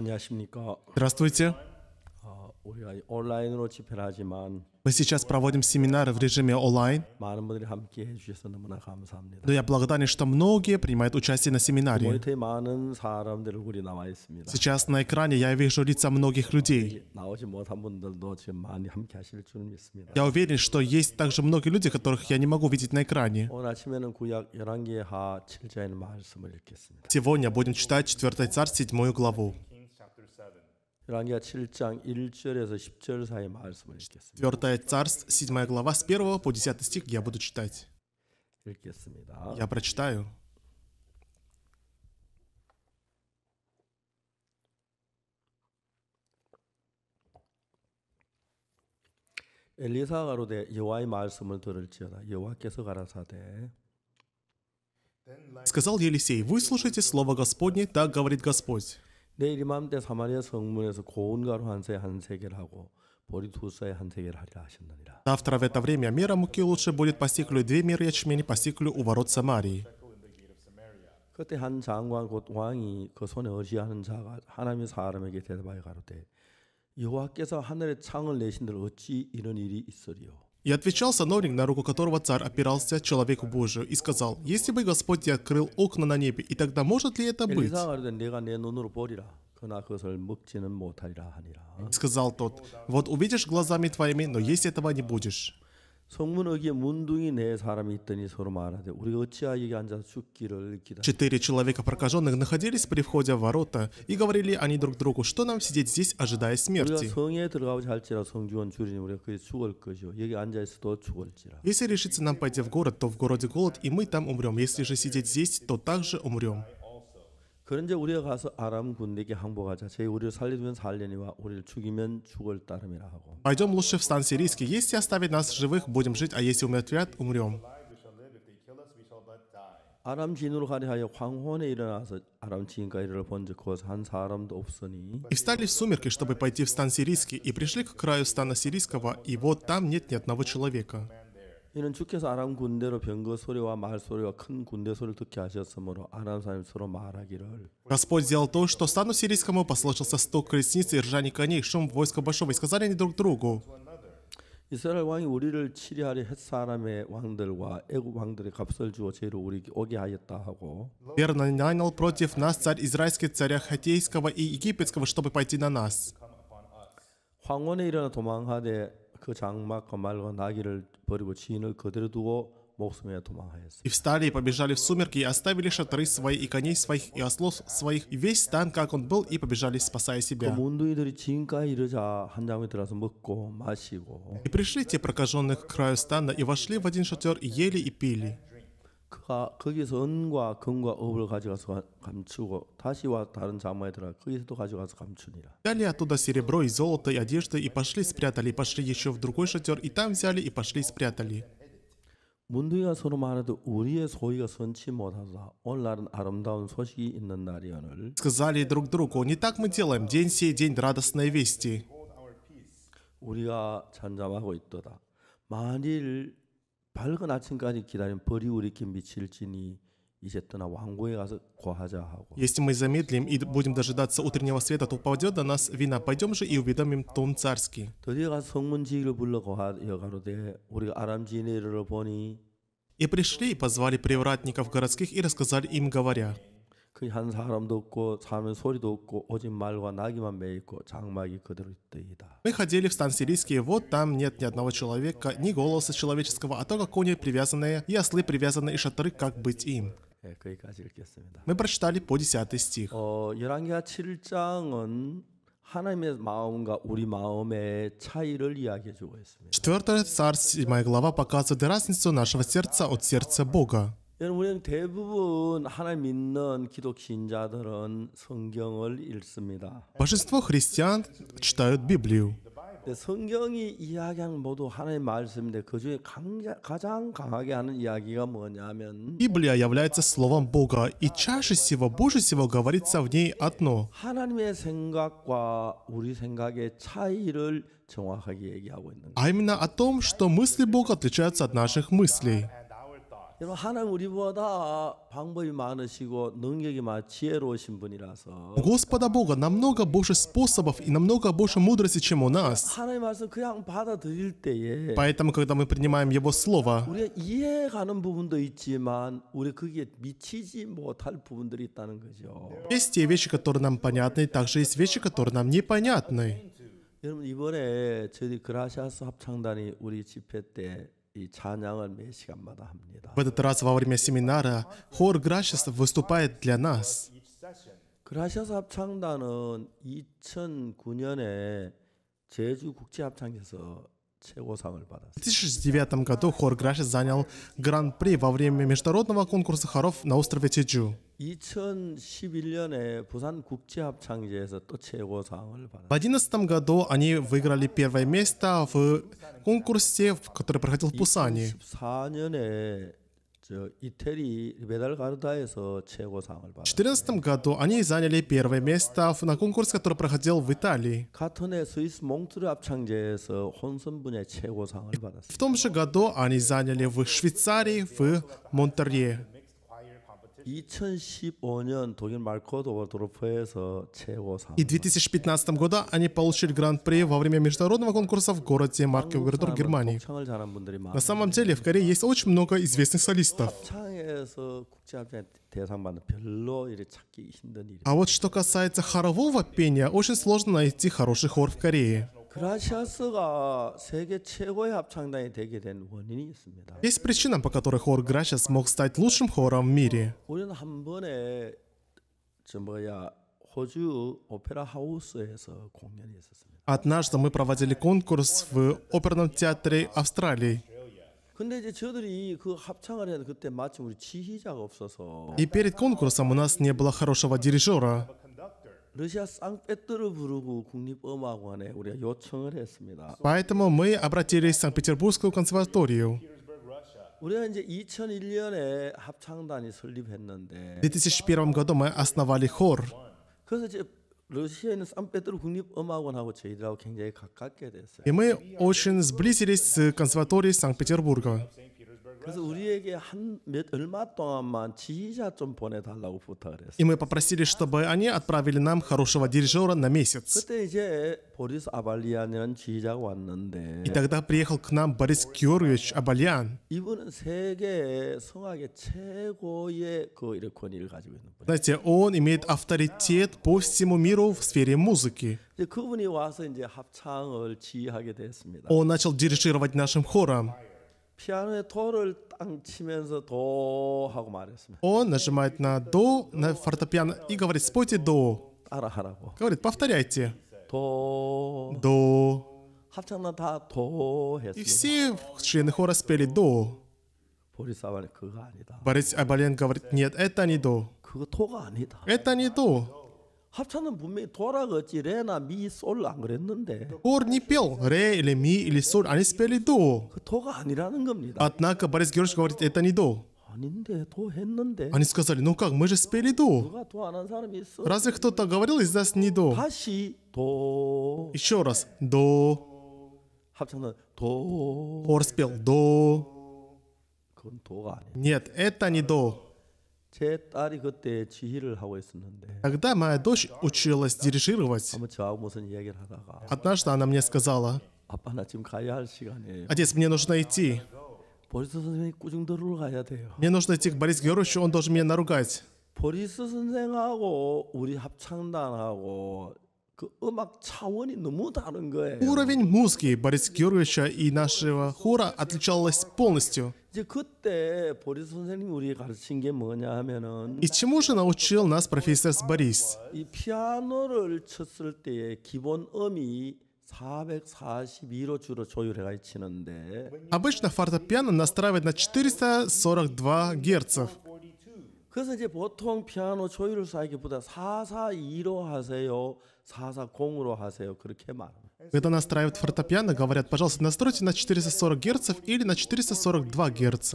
안녕하십니까. Здравствуйте. Мы сейчас проводим семинары в режиме онлайн. Но я благодарен, что многие принимают участие на семинаре. Сейчас на экране я вижу лица многих людей. Я уверен, что есть также многие люди, которых я не могу видеть на экране. Сегодня будем читать 4 царь 7 главу. Ранья 7장 1절에서 10절 사이 말씀을 읽겠습니다. 4 Царств, 7 глава, с 1 по 10 стих я буду читать. 읽겠습니다. Я прочитаю. 엘리사가 로되 여호와의 말씀을 들을지어다 여호와께서 가라사대 Сказал Елисей, выслушайте слово Господне, так говорит Господь. 내일 이맘때 사마리아 성문에서 고운가루 한세한 세겔 하고 Автора в это время мера муки лучше будет п о с т и л ю две м е р ячмени п о с т и к л у ворот Самарии. 그때 한 장관 곧 왕이 그 손에 어지하는 자가 하나님의 사람에게 대답하여 가로되 여호와께서 하늘의 창을 내신들 어찌 이런 일이 있으리요 И отвечал сановник, на руку которого царь опирался человеку Божию, и сказал, «Если бы Господь тебе открыл окна на небе, и тогда может ли это быть?» Сказал тот, «Вот увидишь глазами твоими, но есть этого не будешь». Четыре человека прокаженных находились при входе в ворота и говорили они друг другу, что нам сидеть здесь, ожидая смерти. Если решится нам пойти в город, то в городе голод, и мы там умрем. Если же сидеть здесь, то также умрем. 그런데 우리가 가서 아람 군대에게 항복하자 제 우리를 살리면 살리니와 우리를 죽이면 죽을 따름이라 하고. Пойдем лучше в стан сирийский. Если оставить нас живых, будем жить, а если умертвят, умрем. 아람 진으로 가려 하여 황혼에 일어나서 아람 진과 이를 본즉 곧한 사람도 없으니 И встали в сумерки, чтобы пойти в стан сирийский, и пришли к краю стана сирийского, и вот там нет ни одного человека. 이는 주께서 아람 군대로 병거 소리와 말 소리와 큰 군대 소리를 듣게 하셨으므로 아람 사람 서로 말하기를 Господь сделал то, что стану сирийскому послышался стук колесниц и ржание коней, шум войска большого, и сказали они друг другу. 이스라엘 왕이 우리를 치리하려 햇사람의 왕들과 애굽 왕들의 값을 주어 죄를 우리 오게 하였다 하고 Верно нанял против нас царь израильский царя хатейского и египетского, чтобы пойти на нас. 황혼에 일어나 도망하되 그 장막과 말과 나귀를 버리고 지인을 그대로 두고 И встали и побежали в сумерки, и оставили шатры свои, и коней своих, и ослов своих, и весь стан, как он был, и побежали, спасая себя. И пришли те прокаженных к краю стана, и вошли в один шатер, и ели, и пили. 그가 거기서 은과 금과 업을 가져가서 감추고 다시와 다른 자마에 들어 거기서도 가져가서 감추니라. Взяли оттуда серебро и золото и одежды и пошли спрятали, пошли еще в другой шатер и там взяли и пошли спрятали. 문둥이가 서로 말하되 우리의 소위가 선치 못하다 오늘날은 아름다운 소식이 있는 날이오늘. Сказали друг другу, не так мы делаем, день сей, день радостной вести. 우리가 잠잠하고 있도다. 만일 밝은 아침까지 기다린 벌이 우리께 미칠지니 Если мы замедлим и будем дожидаться утреннего света, то упадет до нас вина. Пойдем же и уведомим Тон царский. И пришли и позвали привратников городских и рассказали им, говоря, 그한 사람도 없고 사는 소리도 없고 오직 말과 나귀만 매 있고 장막이 그대로 있더이다. Мы ходили в стан сирийский, вот там нет ни одного человека, ни голоса человеческого, а только кони привязанные, и ослы привязанные и шатры, как быть им. 네, 거기까지 읽겠습니다. Мы прочитали по 10 стих. 어, 열왕기하 7장은 하나님의 마음과 우리 마음의 차이를 이야기해 주고 있습니다. Четвертая царь, седьмая глава показывает разницу нашего сердца от сердца Бога. 여러분 우리는 대부분 하나님 믿는 기독신자들은 성경을 읽습니다. Большинство христиан читают Библию. 성경이 이야기하는 모두 하나님의 말씀인데 그 중에 가장 강하게 하는 이야기가 뭐냐면 Библия является словом Бога, и чаще всего, больше всего говорится в ней одно. 하나님의 생각과 우리 생각의 차이를 정확하게 얘기하고 있는. А именно о том, что мысли Бога отличаются от наших мыслей. 여러분 하나님 우리보다 방법이 많으시고 능력이 많 지혜로우신 분이라서 Господа Бога намного больше способов и намного больше мудрости, чем у нас. 하나님 말씀 그냥 받아들일 때에 Поэтому, когда мы принимаем Его Слово, 우리가 이해가는 부분도 있지만 우리 거기에 미치지 못할 부분들이 있다는 거죠. Есть те вещи, которые нам понятны, также есть вещи, которые нам непонятны. 여러분 이번에 저희 그라시아스 합창단이 우리 집회 때 В этот раз во время семинара хор Грашеса выступает для нас. 그라셔스 합창단은 2009년에 제주 국제 합창에서 В 2009 году хор Граши занял гран-при во время международного конкурса хоров на острове Чеджу. В 2011 году они выиграли первое место в конкурсе, который проходил в Пусане. В 2014 году они заняли первое место на конкурс, который проходил в Италии. В том же году они заняли в Швейцарии, в Монтерье. И в 2015 году они получили гран-при во время международного конкурса в городе Маркевгардор, Германии. На самом деле в Корее есть очень много известных солистов. А вот что касается хорового пения, очень сложно найти хороший хор в Корее. Есть причина, по которой хор Грача смог стать лучшим хором в мире. Однажды мы проводили конкурс в оперном театре Австралии. И перед конкурсом у нас не было хорошего дирижера. 러시아 상페트르 국립음악원에 우리가 요청을 했습니다. Поэтому мы обратились в Санкт-Петербургскую консерваторию. 우리가 이제 2001년에 합창단이 설립했는데 в 2001 году мы основали хор. 그래서 이제 러시아는 산페트르 국립음악원하고 저희들하고 굉장히 가깝게 됐어요. И мы очень сблизились с консерваторией Санкт-Петербурга. 그래서 우리에게 한몇 얼마 동안만 지휘자 좀 보내달라고 부탁을 И мы попросили, чтобы они отправили нам хорошего дирижера на месяц. 그때 이제 보리스 아발리안이라는 지휘자가 왔는데. И тогда приехал к нам Борис Георгиевич Абальян. 이분은 세계 성악의 최고의 그 이런 권위를 가지고 있는 분. Знаете, он имеет авторитет по всему миру в сфере музыки. 그분이 와서 이제 합창을 지휘하게 됐습니다. Он начал дирижировать нашим хором. 피아노에 도를 땅 치면서 도 하고 말했습니다. Он нажимает на до на фортепиано и говорит: "Спойте до". 따라하라고. Говорит: "Повторяйте". 도. 도. 합창단 다도 했습니다. И все члены хора спели до. 보리스 그거 아니다. Борис Абален говорит: "Нет, это не до". 그거 도가 아니다. Это не до. 합찬은 분명히 도라 그랬지 레나 미솔안 그랬는데. Ор не пел ре или ми или соль, они спели до. 그 도가 아니라는 겁니다. Однако Борис Георгиевич говорит, это не до. 아닌데 도 했는데. Они сказали, ну как, мы же спели до. 누가 도안 사람이 있어? Разве кто-то говорил из нас не до? 다시 도. Еще раз, до. 합찬은 도. Ор спел до. 그건 도가 아니야. Нет, это не до. 제 딸이 그때 지휘를 하고 있었는데. Тогда а моя дочь училась дирижировать. Однажды она мне сказала, 아빠 나 지금 가야 할 시간이에요. Отец, мне нужно идти. 보리스 선생님 꾸중도를 가야 돼요. Мне нужно идти к Борису Георгиевичу, он должен меня наругать. 보리스 선생하고 우리 합창단하고 그 음악 차원이 너무 다른 거예요. Уровень музыки Бориса Георгиевича и нашего хора отличалась полностью. 이제 그때 보리스 선생님 우리 가르친 게 뭐냐 하면은 И чему же научил нас профессор Борис? Обычно фортепиано настраивает на 442 г ц 그래서 이제 보통 피아노 조율을 하기보다 442로 하세요, 440으로 하세요 그렇게 말합니다. Когда настраивают фортепиано, говорят, пожалуйста, настройте на 440 Гц или на 442 Гц.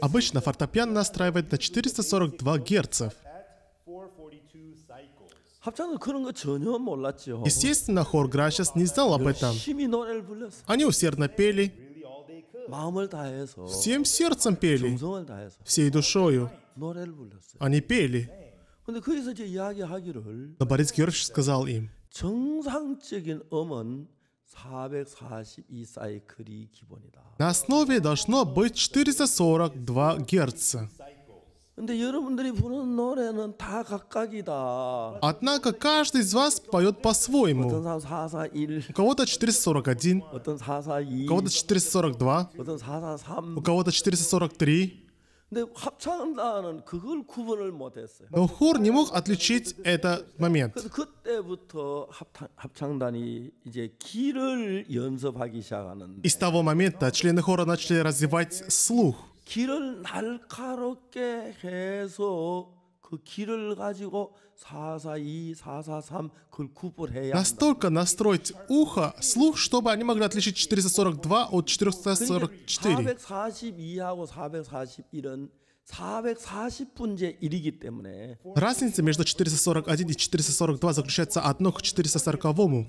Обычно фортепиано настраивает на 442 Гц. Естественно, хор Гра не знал об этом. Они усердно пели, Всем сердцем пели, всей душою. Они пели. Но Борис Георгиевич сказал им, на основе должно быть 442 герца. Однако каждый из вас поет по-своему. У кого-то 441, у кого-то 442, у кого-то 443. Но хор не мог отличить этот момент. И с того момента члены хора начали развивать слух. 길을 날카롭게 해서 Настолько настроить ухо, слух, чтобы они могли отличить 442 от 444. 440분제 1이기 때문에 Разница между 441 и 442 заключается одно к 440.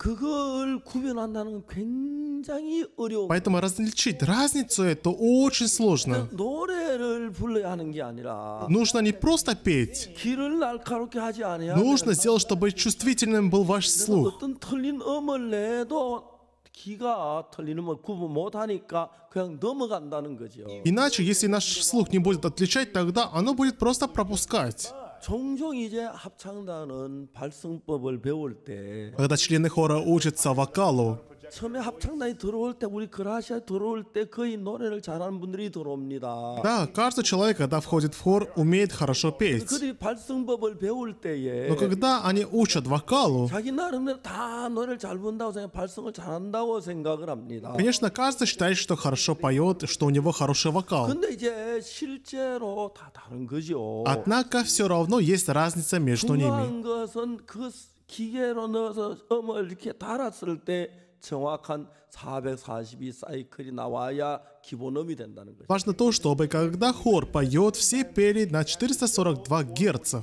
그걸 구별한다는 건 굉장히 어려워. Поэтому различить разницу это очень сложно. 노래를 불러야 하는 게 아니라 нужно не просто петь. 귀를 날카롭게 하지 않아야 нужно сделать, чтобы чувствительным был ваш слух. 어떤 틀린 음을 내도 귀가 틀리는 걸 구분 못하니까 그냥 넘어간다는 거죠. Иначе, если наш слух не будет отличать, тогда оно будет просто пропускать. 종종 이제 합창단은 발성법을 배울 때, когда члены хора учатся вокалу, 처음에 합창단이 들어올 때 우리 그라시아 들어올 때 거의 노래를 잘하는 분들이 들어옵니다. Да, каждый человек, когда входит в хор, умеет хорошо петь. 그들이 발성법을 배울 때에 Но когда они учат вокалу, 자기 나름대로 다 노래를 잘 본다고 생각, 발성을 잘한다고 생각을 합니다. Конечно, каждый считает, что хорошо поет, что у него хороший вокал. 근데 이제 실제로 다 다른 거죠. Однако все равно есть разница между ними. 중요한 것은 그 기계로 넣어서 음을 이렇게 달았을 때 정확한 442 사이클이 나와야 기본음이 된다는 거죠. Важно то, чтобы когда хор поет, все пели на 442 герца.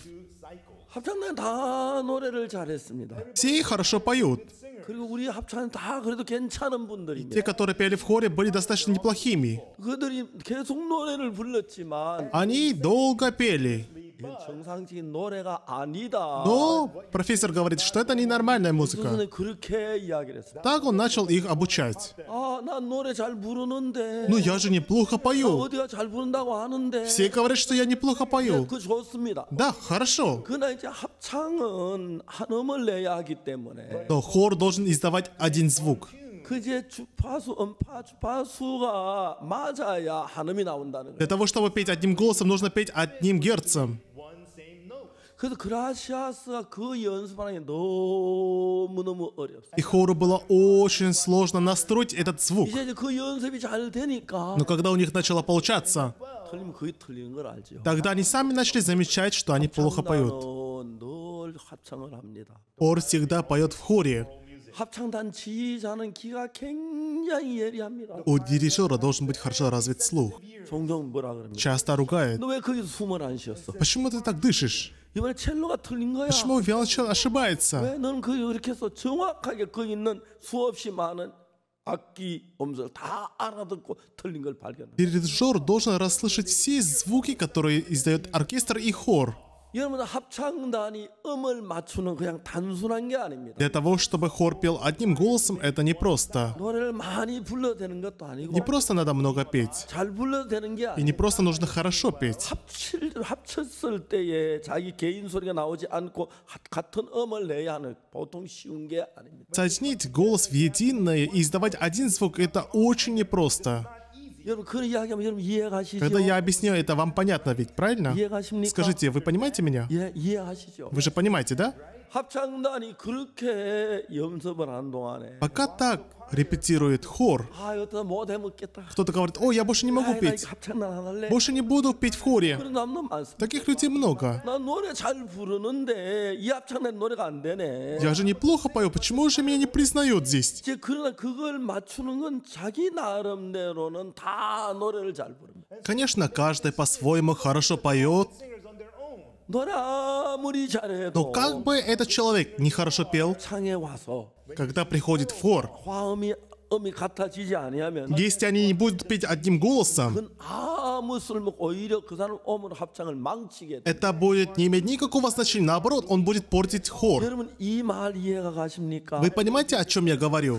합창단 다 노래를 잘했습니다. Все хорошо поют. 그리고 우리 합창단 다 그래도 괜찮은 분들입니다. Те, которые пели в хоре, были достаточно неплохими. 그들이 계속 노래를 불렀지만 они долго пели. Но ну, профессор говорит, что это ненормальная музыка. Так он начал их обучать. Но ну, я же неплохо пою. Все говорят, что я неплохо пою. Да, хорошо. Но хор должен издавать один звук. Для того, чтобы петь одним голосом, нужно петь одним герцем. 그래서 그라시아스가 그 연습하는 게 너무너무 어렵습니다. И хору было очень сложно настроить этот звук. 이제 그 연습이 잘 되니까. Но когда у них начало получаться, тогда они сами начали замечать, что они плохо поют. Ор всегда поет в хоре. У дирижера должен быть хорошо развит слух. Часто ругает. Почему ты так дышишь? 이번에 첼로가 틀린 거야. Почему виолончель ошибается? 왜 너는 그 이렇게 해서 정확하게 그 있는 수없이 많은 악기 음절 다 알아듣고 틀린 걸 발견. Дирижер должен расслышать все звуки, которые издает оркестр и хор. Для того, чтобы хор пел одним голосом, это не непросто. Не просто надо много петь. И не просто нужно хорошо петь. Соединить голос в единое и издавать один звук — это очень непросто. Когда я объясню это, вам понятно ведь, правильно? Скажите, вы понимаете меня? Вы же понимаете, да? 합창단이 그렇게 연습을 한 동안에 Пока так репетирует хор, кто-то говорит, о, я больше не могу петь, больше не буду петь в хоре. Таких людей много. Я же неплохо пою, почему же меня не признают здесь? Конечно, каждый по-своему хорошо поет, но как бы этот человек нехорошо пел, когда приходит в если они не будут петь одним голосом, это будет не иметь никакого значения. Наоборот, он будет портить хор. Вы понимаете, о чем я говорю?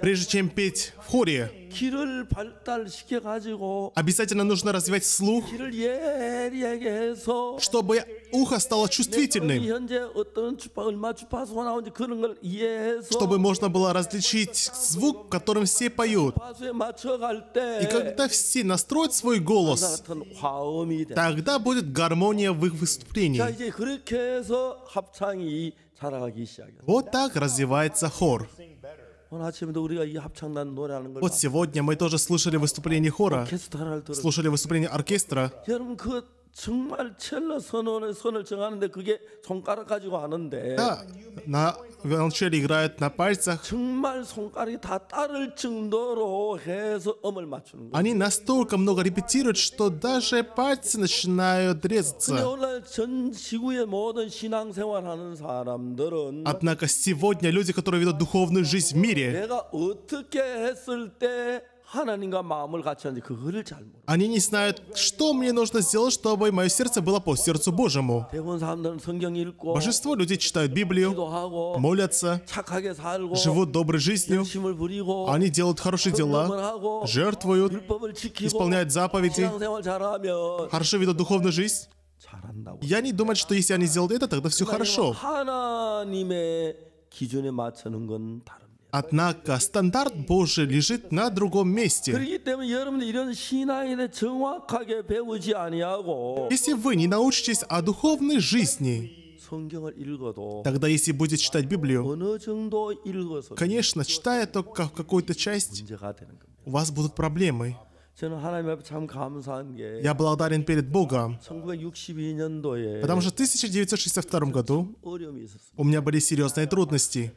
Прежде чем петь в хоре, обязательно нужно развивать слух, чтобы ухо стало чувствительным, чтобы можно было было различить звук, которым все поют. И когда все настроят свой голос, тогда будет гармония в их выступлении. Вот так развивается хор. Вот сегодня мы тоже слышали выступление хора, слушали выступление оркестра. 정말 첼로 선원의 손을 정하는데 그게 손가락 가지고 하는데 да, на виолончели играют на 정말 손가락이 다 따를 정도로 해서 음을 맞추는 거예요. Они настолько много репетируют, что даже пальцы начинают резаться. Однако сегодня люди, которые ведут духовную жизнь в мире, 내가 어떻게 했을 때 они не знают, что мне нужно сделать, чтобы мое сердце было по сердцу Божьему. Большинство людей читают Библию, молятся, живут доброй жизнью, они делают хорошие дела, жертвуют, исполняют заповеди, хорошо ведут духовную жизнь. Я не думаю, что если они сделают это, тогда все хорошо. Однако стандарт Божий лежит на другом месте. Если вы не научитесь о духовной жизни, Тогда, если будете читать Библию, конечно, читая только какую-то часть, у вас будут проблемы. Я благодарен перед Богом, потому что в 1962 году у меня были серьезные трудности.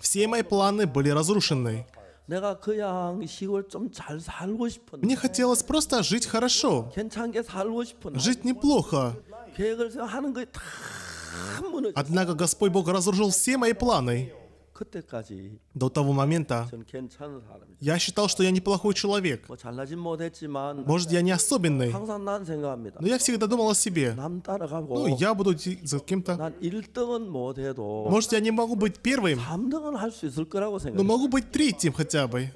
Все мои планы были разрушены. Мне хотелось просто жить хорошо, жить неплохо. Однако Господь Бог разрушил все мои планы до того момента я считал, что я неплохой человек. Может, я не особенный, но я всегда думал о себе. Ну, я буду за кем-то. Может, я не могу быть первым, но могу быть третьим хотя бы.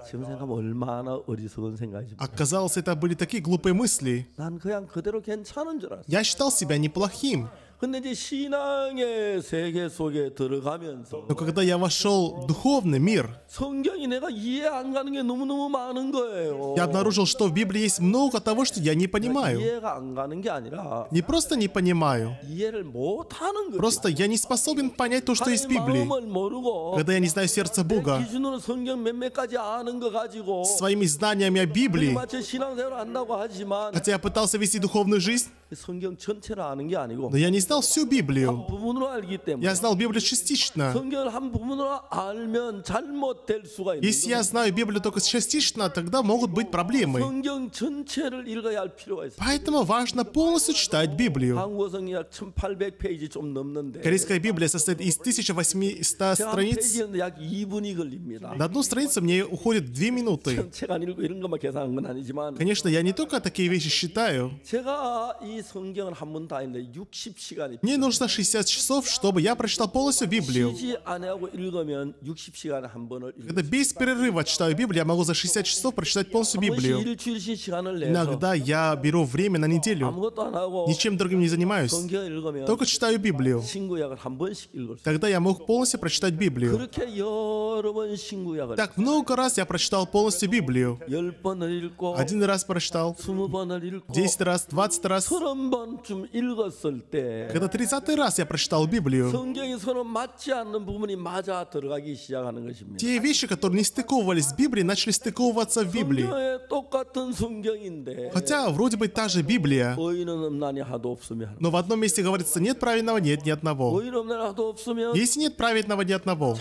Оказалось, это были такие глупые мысли. Я считал себя неплохим. Но когда я вошел в духовный мир, я обнаружил, что в Библии есть много того, что я не понимаю. Не просто не понимаю, просто я не способен понять то, что есть в Библии. Когда я не знаю сердца Бога, своими знаниями о Библии, хотя я пытался вести духовную жизнь, но я не знал всю Библию. Я знал Библию частично. Если я знаю Библию только частично, тогда могут быть проблемы. Поэтому важно полностью читать Библию. Корейская Библия состоит из 1800 страниц. На одну страницу мне уходит 2 минуты. Конечно, я не только такие вещи считаю. Мне нужно 60 часов, чтобы я прочитал полностью Библию. Когда без перерыва читаю Библию, я могу за 60 часов прочитать полностью Библию. Иногда я беру время на неделю, ничем другим не занимаюсь, только читаю Библию. Тогда я мог полностью прочитать Библию. Так много раз я прочитал полностью Библию. Один раз прочитал, 10 раз, 20 раз. Это 30 раз я прочитал Библию. Те вещи, которые не стыковывались с Библией, начали стыковываться в Библии. Хотя, вроде бы, та же Библия. Но в одном месте говорится, нет правильного, нет ни одного. Если нет праведного ни одного,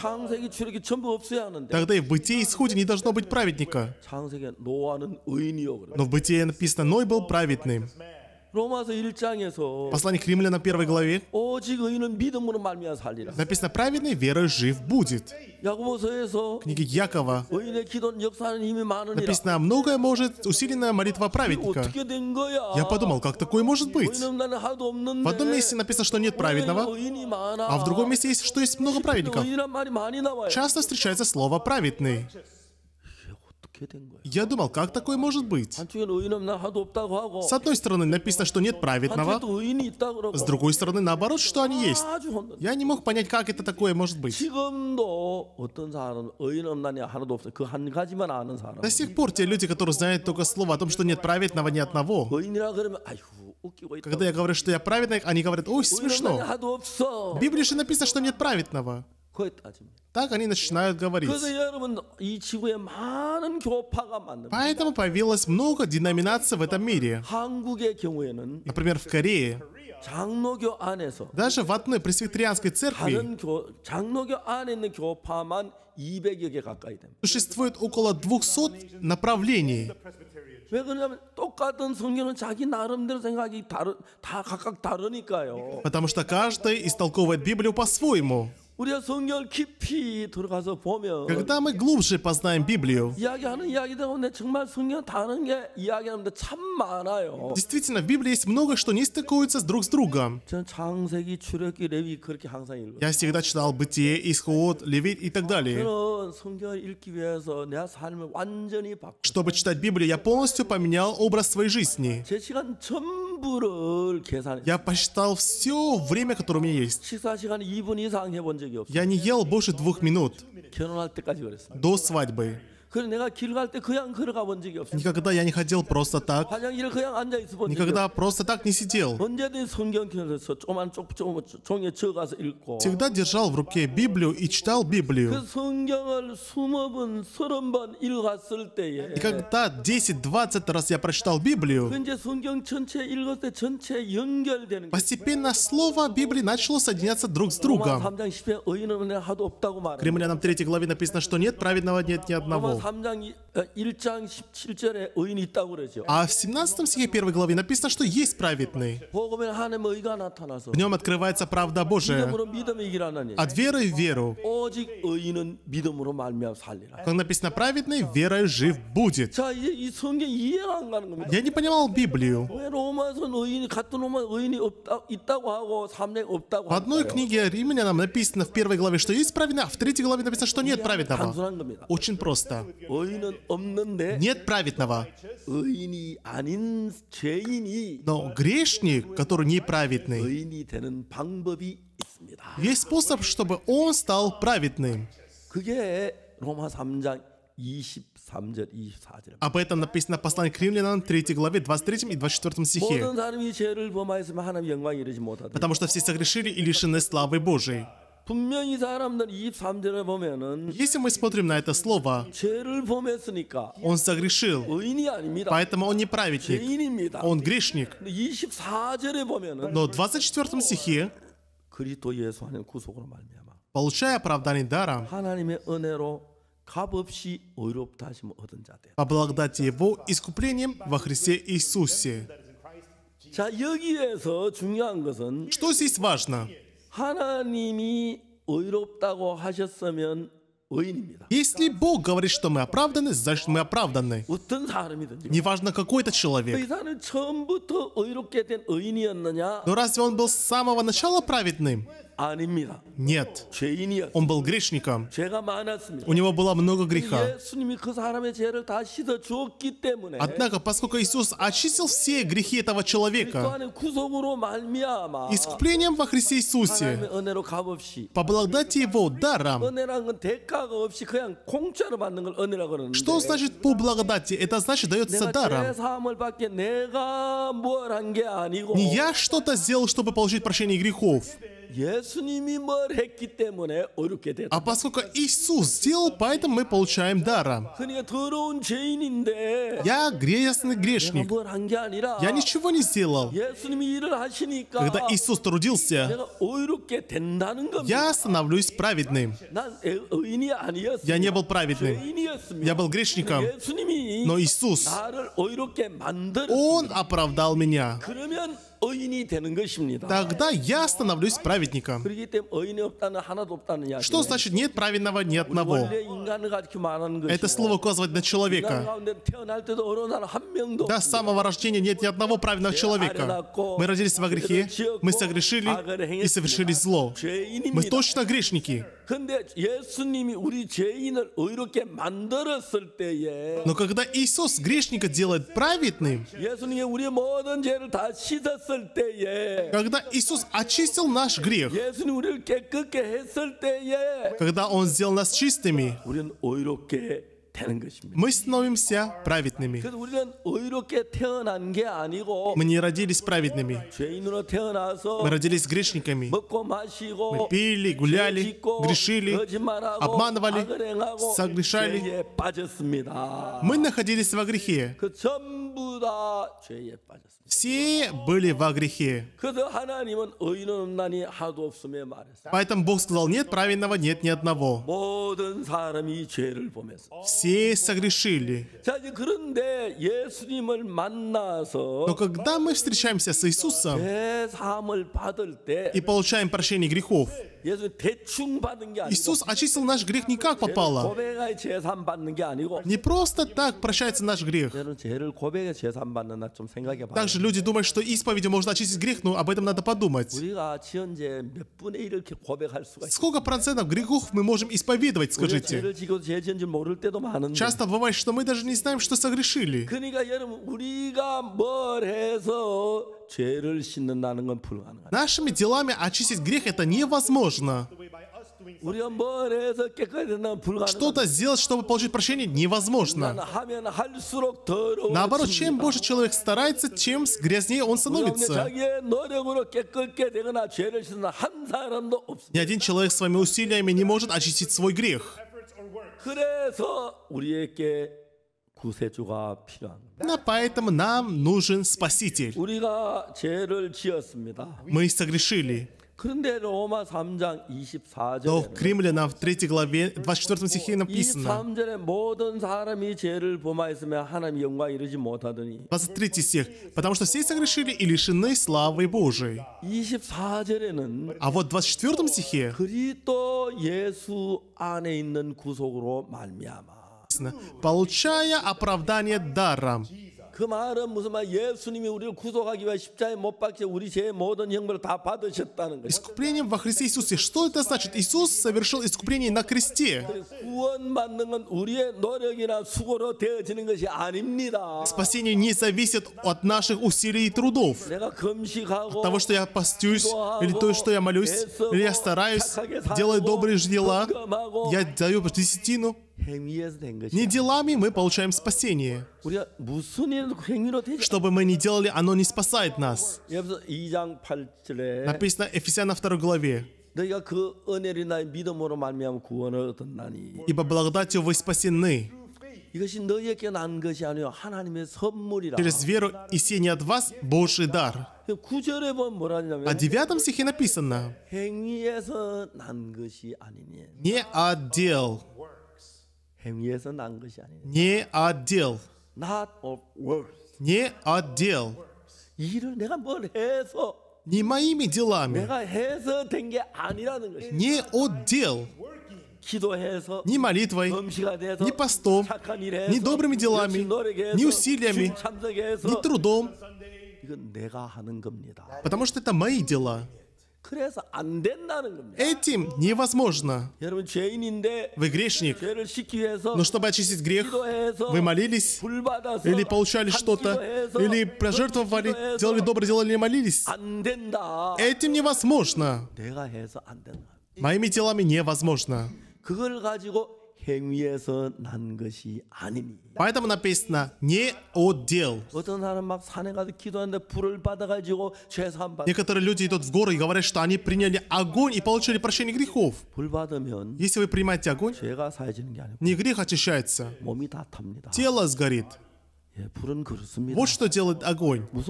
тогда и в бытии исходе не должно быть праведника. Но в бытии написано, Ной был праведным. 로마서 1장에서 Послание к римлянам 1 главе 오직 의인은 믿음으로 말미암아 살리라. написано «Праведный верой жив будет». 야고보서에서 В книге Якова написано «Многое может усиленная молитва праведника». Я подумал, как такое может быть? В одном месте написано, что нет праведного, а в другом месте есть, что есть много праведников. Часто встречается слово «праведный». Я думал, как такое может быть? С одной стороны, написано, что нет праведного. С другой стороны, наоборот, что они есть. Я не мог понять, как это такое может быть. До сих пор те люди, которые знают только слово о том, что нет праведного ни одного. Когда я говорю, что я праведный, они говорят, ой, смешно. В Библии же написано, что нет праведного. Так они начинают говорить. Ну, Поэтому появилось много деноминаций в этом мире. Например, в Корее даже в одной пресвитерианской церкви существует около 200 направлений. Потому что каждый истолковывает Библию по-своему. Когда мы глубже познаем Библию, действительно, в Библии есть много, что не стыкуется друг с другом. Я всегда читал Бытие, Исход, Левит и так далее. Чтобы читать Библию, я полностью поменял образ своей жизни. Я посчитал все время, которое у меня есть. Я не ел больше двух минут до свадьбы. Никогда я не ходил просто так. Никогда просто так не сидел. Всегда держал в руке Библию и читал Библию. И когда 10-20 раз я прочитал Библию, постепенно слово Библии начало соединяться друг с другом. Кремлянам 3 главе написано, что нет праведного, нет ни одного. А в 17 стихе 1 главе написано, что есть праведный. В нем открывается правда Божия. От веры в веру. Как написано, праведный верой жив будет. Я не понимал Библию. В одной книге римлянам написано в первой главе, что есть праведный, а в третьей главе написано, что нет праведного. Очень просто. Нет праведного. Но грешник, который неправедный. праведный, есть способ, чтобы он стал праведным. Об этом написано в послании к римлянам 3 главе 23 и 24 стихе. Потому что все согрешили и лишены славы Божией. Если мы смотрим на это слово, он согрешил, поэтому он не праведник, он грешник. Но в 24 стихе получая оправдание даром, по благодати Его искуплением во Христе Иисусе. Что здесь важно? Если Бог говорит, что мы оправданы, значит мы оправданы. Неважно, какой это человек. Но разве он был с самого начала праведным? Нет. Он был грешником. У него было много греха. Однако, поскольку Иисус очистил все грехи этого человека, а искуплением во Христе Иисусе, по благодати Его даром, что значит по благодати? Это значит дается даром. Не я что-то сделал, чтобы получить прощение грехов. А поскольку Иисус сделал, поэтому мы получаем дара. Я грязный грешник. Я ничего не сделал. Когда Иисус трудился, я становлюсь праведным. Я не был праведным. Я был грешником. Но Иисус, Он оправдал меня тогда я становлюсь праведником. Что значит нет праведного ни одного? Это слово указывает на человека. До самого рождения нет ни одного праведного человека. Мы родились во грехе, мы согрешили и совершили зло. Мы точно грешники. Но когда Иисус грешника делает праведным, когда Иисус очистил наш грех, когда Он сделал нас чистыми, мы становимся праведными. Мы не родились праведными. Мы родились грешниками. Мы пили, гуляли, грешили, обманывали, согрешали. Мы находились во грехе. Все были во грехе. Поэтому Бог сказал, нет правильного, нет ни одного. Все согрешили. Но когда мы встречаемся с Иисусом и получаем прощение грехов, Иисус очистил наш грех не как попало. Не просто так прощается наш грех. Также люди думают, что исповедью можно очистить грех, но об этом надо подумать. Сколько процентов грехов мы можем исповедовать, скажите? Часто бывает, что мы даже не знаем, что согрешили. Нашими делами очистить грех это невозможно. Что-то сделать, чтобы получить прощение, невозможно. Наоборот, чем больше человек старается, чем грязнее он становится. Ни один человек своими усилиями не может очистить свой грех. Но поэтому нам нужен Спаситель. Мы согрешили. Но в Кремле Кремлянам в 3 главе 24 стихе написано 23 стих «Потому что все согрешили и лишены славы Божией». А вот в 24 стихе написано, получая оправдание даром. Искуплением во Христе Иисусе. Что это значит? Иисус совершил искупление на кресте. Спасение не зависит от наших усилий и трудов. от того, что я постюсь, или то, что я молюсь, или я стараюсь, делать добрые дела, я даю десятину. Не делами мы получаем спасение. Чтобы мы не делали, оно не спасает нас. Написано в Ефесянам 2 главе. Ибо благодатью вы спасены. Через веру и сей от вас Божий дар. А девятом стихе написано, не от дел, не отдел. Not of works. Не отдел. 일을 내가 뭘 не моими делами, не отдел, дел, ни молитвой, ни постом, ни добрыми делами, ни усилиями, ни трудом, потому что это мои дела. Этим невозможно. Вы грешник. Но чтобы очистить грех, вы молились, или получали что-то, или прожертвовали, делали доброе дело, или молились. Этим невозможно. Моими делами невозможно. Поэтому написано «не от дел». Некоторые люди идут в горы и говорят, что они приняли огонь и получили прощение грехов. Если вы принимаете огонь, не грех очищается, тело сгорит. Вот что делает огонь. Как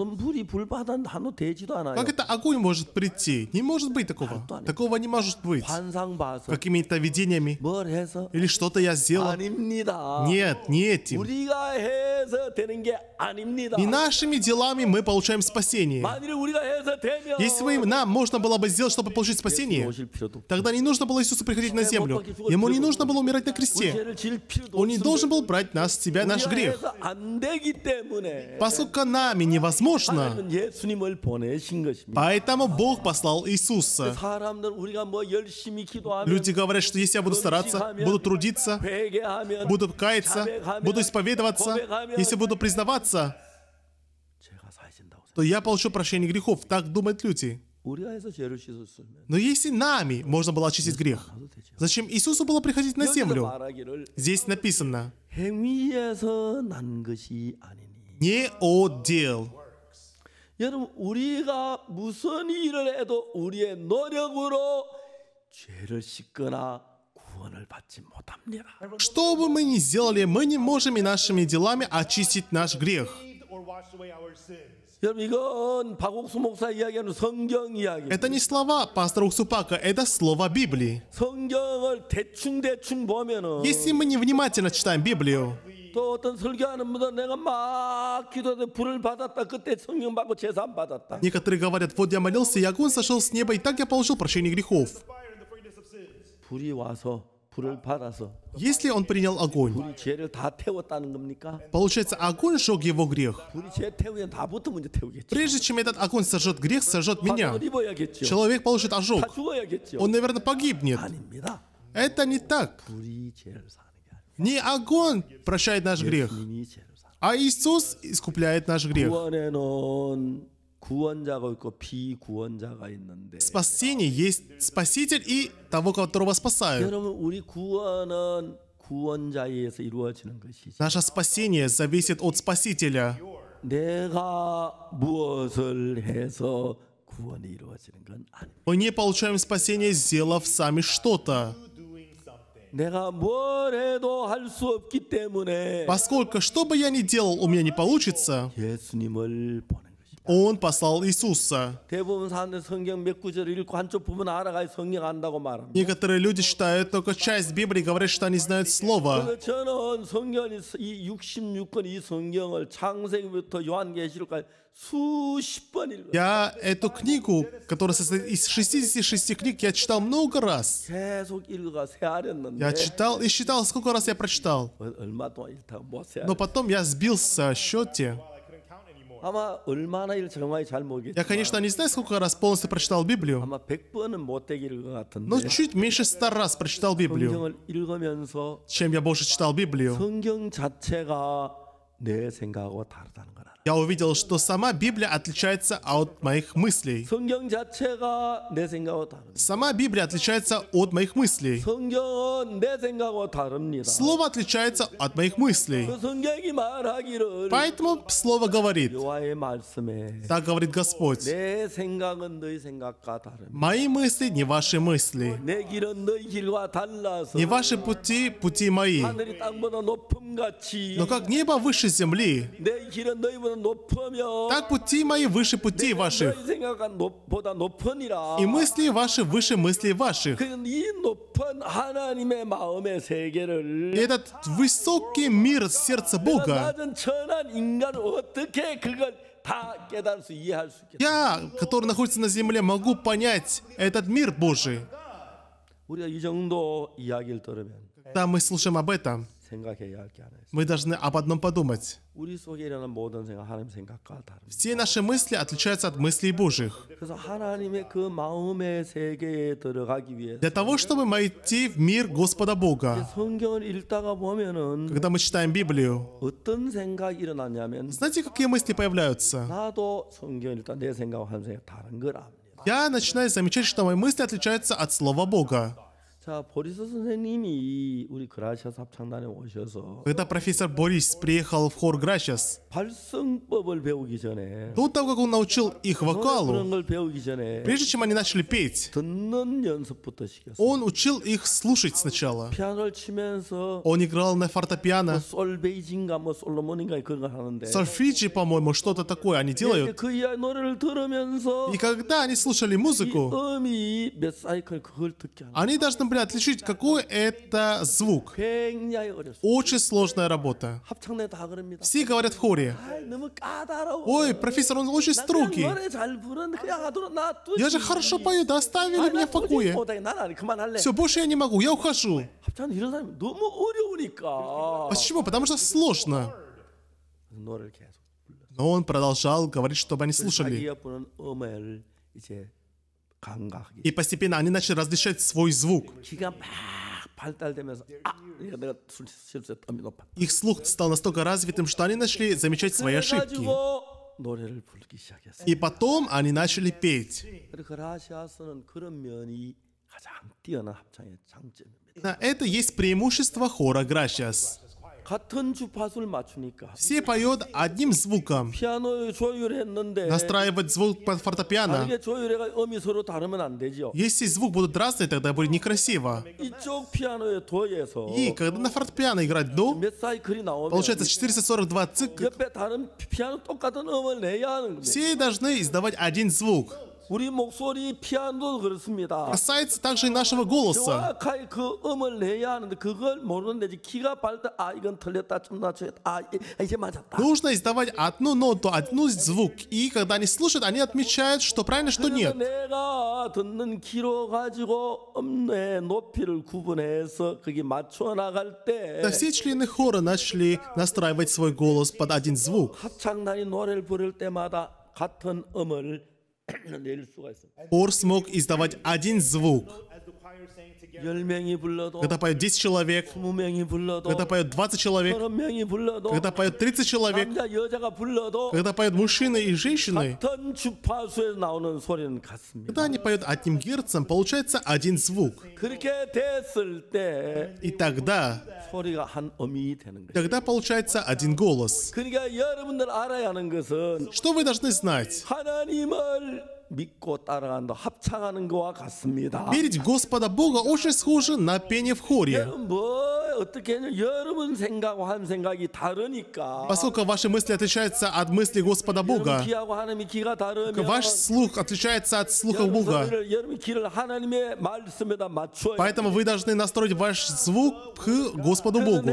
это огонь может прийти? Не может быть такого. Такого не может быть. Какими-то видениями. Или что-то я сделал. Нет, не этим. И нашими делами мы получаем спасение. Если бы нам можно было бы сделать, чтобы получить спасение, тогда не нужно было Иисусу приходить на землю. Ему не нужно было умирать на кресте. Он не должен был брать нас, себя наш грех. Поскольку нами невозможно, поэтому Бог послал Иисуса. Люди говорят, что если я буду стараться, буду трудиться, буду каяться, буду исповедоваться, если буду признаваться, то я получу прощение грехов. Так думают люди. Но если нами можно было очистить грех, зачем Иисусу было приходить на землю? Здесь написано, 행위에서 난 것이 아니니. Не от 여러분 우리가 무슨 일을 해도 우리의 노력으로 죄를 씻거나 구원을 받지 못합니다. Что бы мы ни сделали, мы не можем и нашими делами очистить наш грех. Это не слова пастора Уксупака, это слова Библии. Если мы невнимательно читаем Библию, Некоторые говорят, вот я молился, и огонь сошел с неба, и так я получил прощение грехов. Если он принял огонь, получается, огонь сжег его грех. Прежде чем этот огонь сожжет грех, сожжет меня, человек получит ожог. Он, наверное, погибнет. Это не так. Не огонь прощает наш грех, а Иисус искупляет наш грех. Спасение есть Спаситель и того, которого спасают. Наше спасение зависит от Спасителя. Мы не получаем спасение, сделав сами что-то. Поскольку что бы я ни делал, у меня не получится, он послал Иисуса. Некоторые люди считают только часть Библии, говорят, что они знают Слово. Я эту книгу, которая состоит из 66 книг, я читал много раз. Я читал и считал, сколько раз я прочитал. Но потом я сбился в счете. Я, конечно, не знаю, сколько раз полностью прочитал Библию, но чуть меньше ста раз прочитал Библию, чем я больше читал Библию я увидел, что сама Библия отличается от моих мыслей. Сама Библия отличается от моих мыслей. Слово отличается от моих мыслей. Поэтому Слово говорит, так говорит Господь, мои мысли не ваши мысли, не ваши пути, пути мои. Но как небо выше земли, так пути мои выше путей ваших. И мысли ваши выше мыслей ваших. И этот высокий мир сердца Бога, я, который находится на земле, могу понять этот мир Божий. Там мы слушаем об этом. Мы должны об одном подумать. Все наши мысли отличаются от мыслей Божьих. Для того, чтобы мы идти в мир Господа Бога. Когда мы читаем Библию, знаете, какие мысли появляются? Я начинаю замечать, что мои мысли отличаются от Слова Бога. Когда профессор Борис приехал в хор Грачас, до того, как он научил их вокалу, прежде чем они начали петь, он учил их слушать сначала. Он играл на фортепиано. Сольфиджи, по-моему, что-то такое они делают. И когда они слушали музыку, они должны были способны отличить, какой это звук. Очень сложная работа. Все говорят в хоре. Ой, профессор, он очень строгий. Я же хорошо пою, да оставили меня в покое. Все, больше я не могу, я ухожу. Почему? Потому что сложно. Но он продолжал говорить, чтобы они слушали. И постепенно они начали различать свой звук. Их слух стал настолько развитым, что они начали замечать свои ошибки. И потом они начали петь. Это есть преимущество хора Грачиас. Все поют одним звуком. Настраивать звук под фортепиано. Если звук будут разные, тогда будет некрасиво. И когда на фортепиано играть до, ну, получается 442 цикла. Все должны издавать один звук касается также и нашего голоса. Нужно издавать одну ноту, одну звук, и когда они слушают, они отмечают, что правильно, что нет. Да все члены хора начали настраивать свой голос под один звук. 같은 음을 Ор смог издавать один звук когда поет 10 человек, когда поет 20 человек, когда поет 30 человек, когда поют мужчины и женщины, когда они поют одним герцем, получается один звук. И тогда, тогда получается один голос. Что вы должны знать? Верить в Господа Бога больше схоже на пение в хоре. Поскольку ваши мысли отличаются от мыслей Господа Бога, ваш слух отличается от слуха Бога. Поэтому вы должны настроить ваш звук к Господу Богу.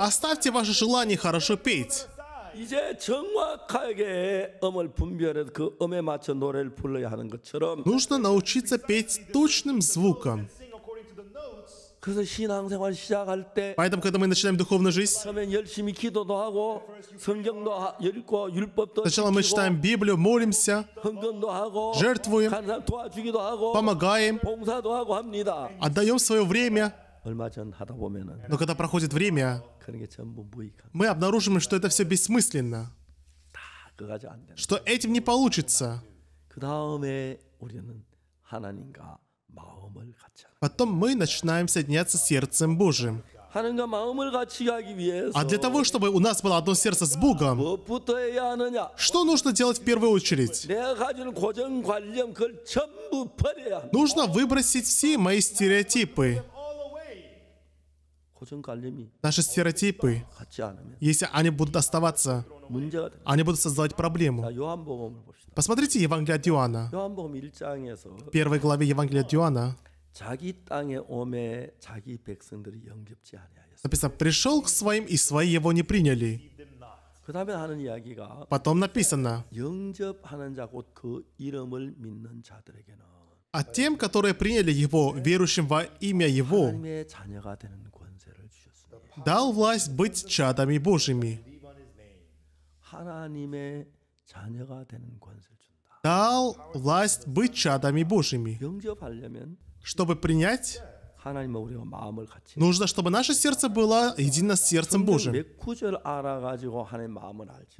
Оставьте ваше желание хорошо петь. 이제 정확하게 음을 분별해서 그 음에 맞춰 노래를 불러야 하는 것처럼 Нужно научиться петь точным звуком. 그래서 신앙생활 시작할 때 Поэтому, когда мы начинаем духовную жизнь, 처음엔 열심히 기도도 하고 성경도 읽고 율법도 сначала мы читаем Библию, молимся, 헌금도 하고 жертвуем, 간 도와주기도 하고 помогаем, 봉사도 하고 합니다. отдаем свое время. 얼마 전 하다 보면은 Но когда проходит время, мы обнаружим, что это все бессмысленно, что этим не получится. Потом мы начинаем соединяться с сердцем Божьим. А для того, чтобы у нас было одно сердце с Богом, что нужно делать в первую очередь? Нужно выбросить все мои стереотипы, Наши стереотипы, если они будут оставаться, они будут создавать проблему. Посмотрите Евангелие от Иоанна. В первой главе Евангелия от Иоанна написано, «Пришел к своим, и свои его не приняли». Потом написано, «А тем, которые приняли его, верующим во имя его, дал власть быть чадами Божьими. Дал власть быть чадами Божьими. Чтобы принять, нужно, чтобы наше сердце было едино с сердцем Божьим.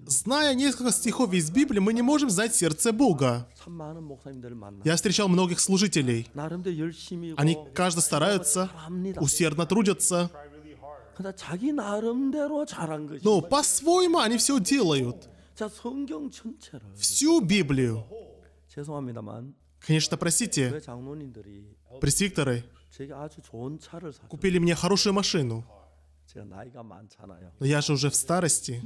Зная несколько стихов из Библии, мы не можем знать сердце Бога. Я встречал многих служителей. Они, каждый, стараются, усердно трудятся, но по-своему они все делают. Всю Библию. Конечно, простите, пресвикторы купили мне хорошую машину. Но я же уже в старости,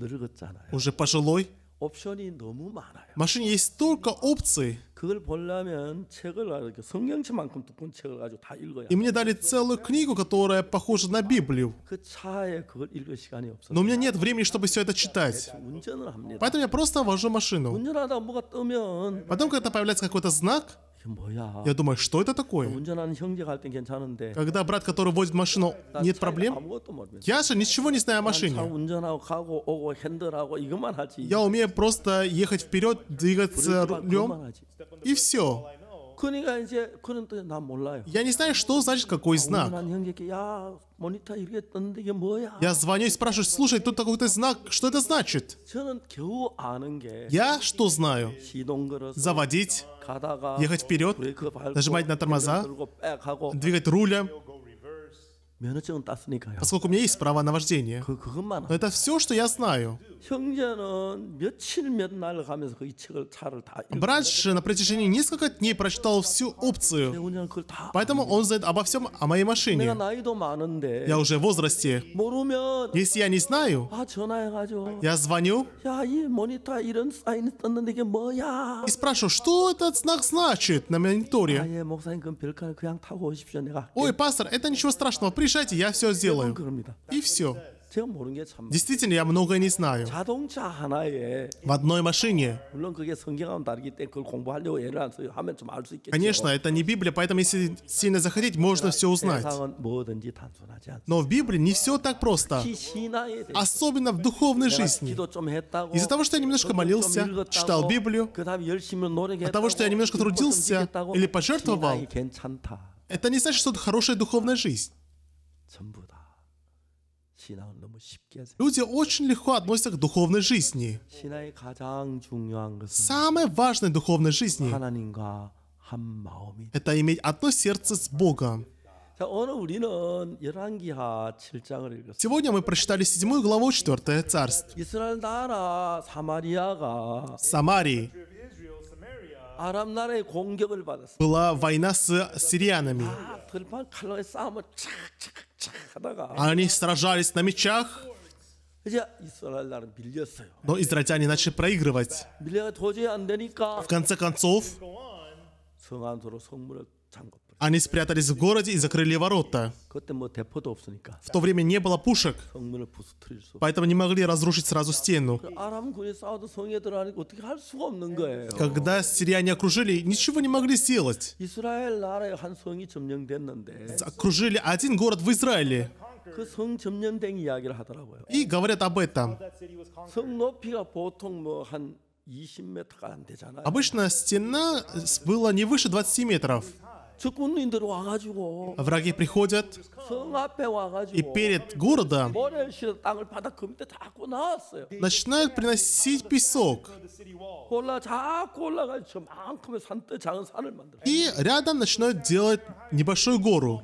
уже пожилой. 옵션이 너무 많아요. В машине есть столько опций. 그걸 보려면 책을 성경책만큼 두꺼운 책을 가지고 다 읽어야. И мне дали целую книгу, которая похожа на Библию. 그 차에 그걸 읽을 시간이 없어. Но у меня нет времени, чтобы все это читать. 운전을 합니다. Поэтому я просто вожу машину. 운전하다 뭐가 뜨면. Потом, когда появляется какой-то знак. Я думаю, что это такое? Когда брат, который возит машину, нет проблем? Я же ничего не знаю о машине. Я умею просто ехать вперед, двигаться рулем и все. 그러니까 이제 그런 뜻난 몰라요. Я не знаю, что значит какой знак. Я звоню и спрашиваю, слушай, тут такой-то знак, что это значит? Я что знаю? Заводить, ехать вперед, нажимать на тормоза, двигать руля, поскольку у меня есть права на вождение. Но это все, что я знаю. Брач на протяжении нескольких дней прочитал всю опцию, поэтому он знает обо всем о моей машине. Я уже в возрасте. Если я не знаю, я звоню и спрашиваю, что этот знак значит на мониторе. Ой, пастор, это ничего страшного, решайте, я все сделаю. И все. Действительно, я многое не знаю. В одной машине. Конечно, это не Библия, поэтому если сильно заходить, можно все узнать. Но в Библии не все так просто. Особенно в духовной жизни. Из-за того, что я немножко молился, читал Библию, от того, что я немножко трудился или пожертвовал, это не значит, что это хорошая духовная жизнь. Люди очень легко относятся к духовной жизни. Самой важной духовной жизни — это иметь одно сердце с Богом. Сегодня мы прочитали седьмую главу 4 царств. Самарии была война с сирианами. А они сражались на мечах, но израильтяне начали проигрывать. В конце концов, они спрятались в городе и закрыли ворота. В то время не было пушек, поэтому не могли разрушить сразу стену. Когда сирияне окружили, ничего не могли сделать. Окружили один город в Израиле. И говорят об этом. Обычно стена была не выше 20 метров. Враги приходят и перед городом начинают приносить песок. И рядом начинают делать небольшую гору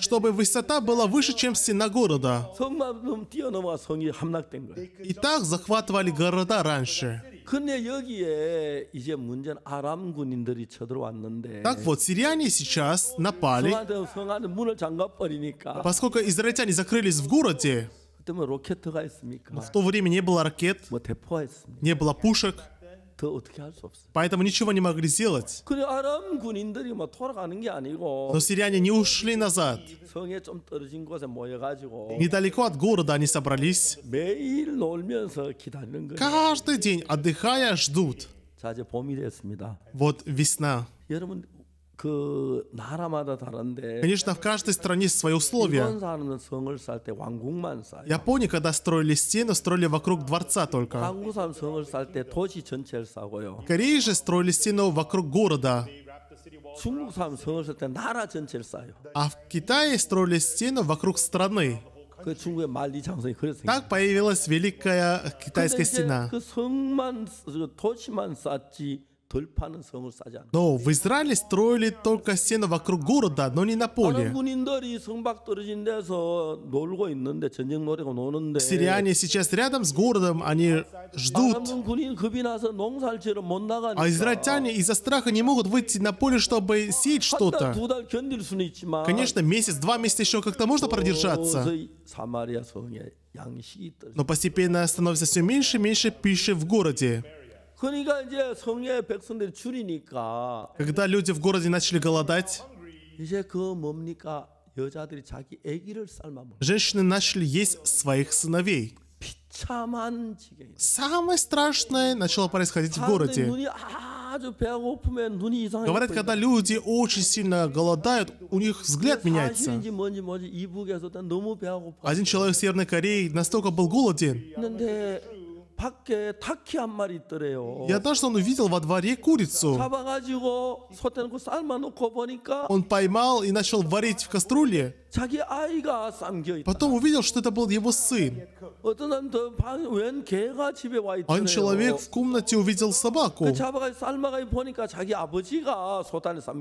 чтобы высота была выше, чем стена города. И так захватывали города раньше. 근데 여기에 이제 문제는 아람 군인들이 쳐들어왔는데. Так вот, сирияне сейчас напали. 성안은 문을 잠가 버리니까. Поскольку израильтяне закрылись в городе. 그때면 로켓가 있습니까? В то время не было ракет, не было пушек. Поэтому ничего не могли сделать. Но сиряне не ушли назад. Недалеко от города они собрались. Каждый день отдыхая ждут. Вот весна. Конечно, в каждой стране свои условия. Японии когда строили стены, строили вокруг дворца только. Кореи же строили стену вокруг города. А в Китае строили стену вокруг страны. Так появилась Великая Китайская стена. Но в Израиле строили только стены вокруг города, но не на поле. Сириане сейчас рядом с городом, они ждут. А израильтяне из-за страха не могут выйти на поле, чтобы сеять что-то. Конечно, месяц-два месяца еще как-то можно продержаться. Но постепенно становится все меньше и меньше пищи в городе. Когда люди в городе начали голодать, женщины начали есть своих сыновей. Самое страшное начало происходить в городе. Говорят, когда люди очень сильно голодают, у них взгляд меняется. Один человек в Северной Корее настолько был голоден, и однажды он увидел во дворе курицу. Он поймал и начал варить в кастрюле. Потом увидел, что это был его сын. А Один человек в комнате увидел собаку.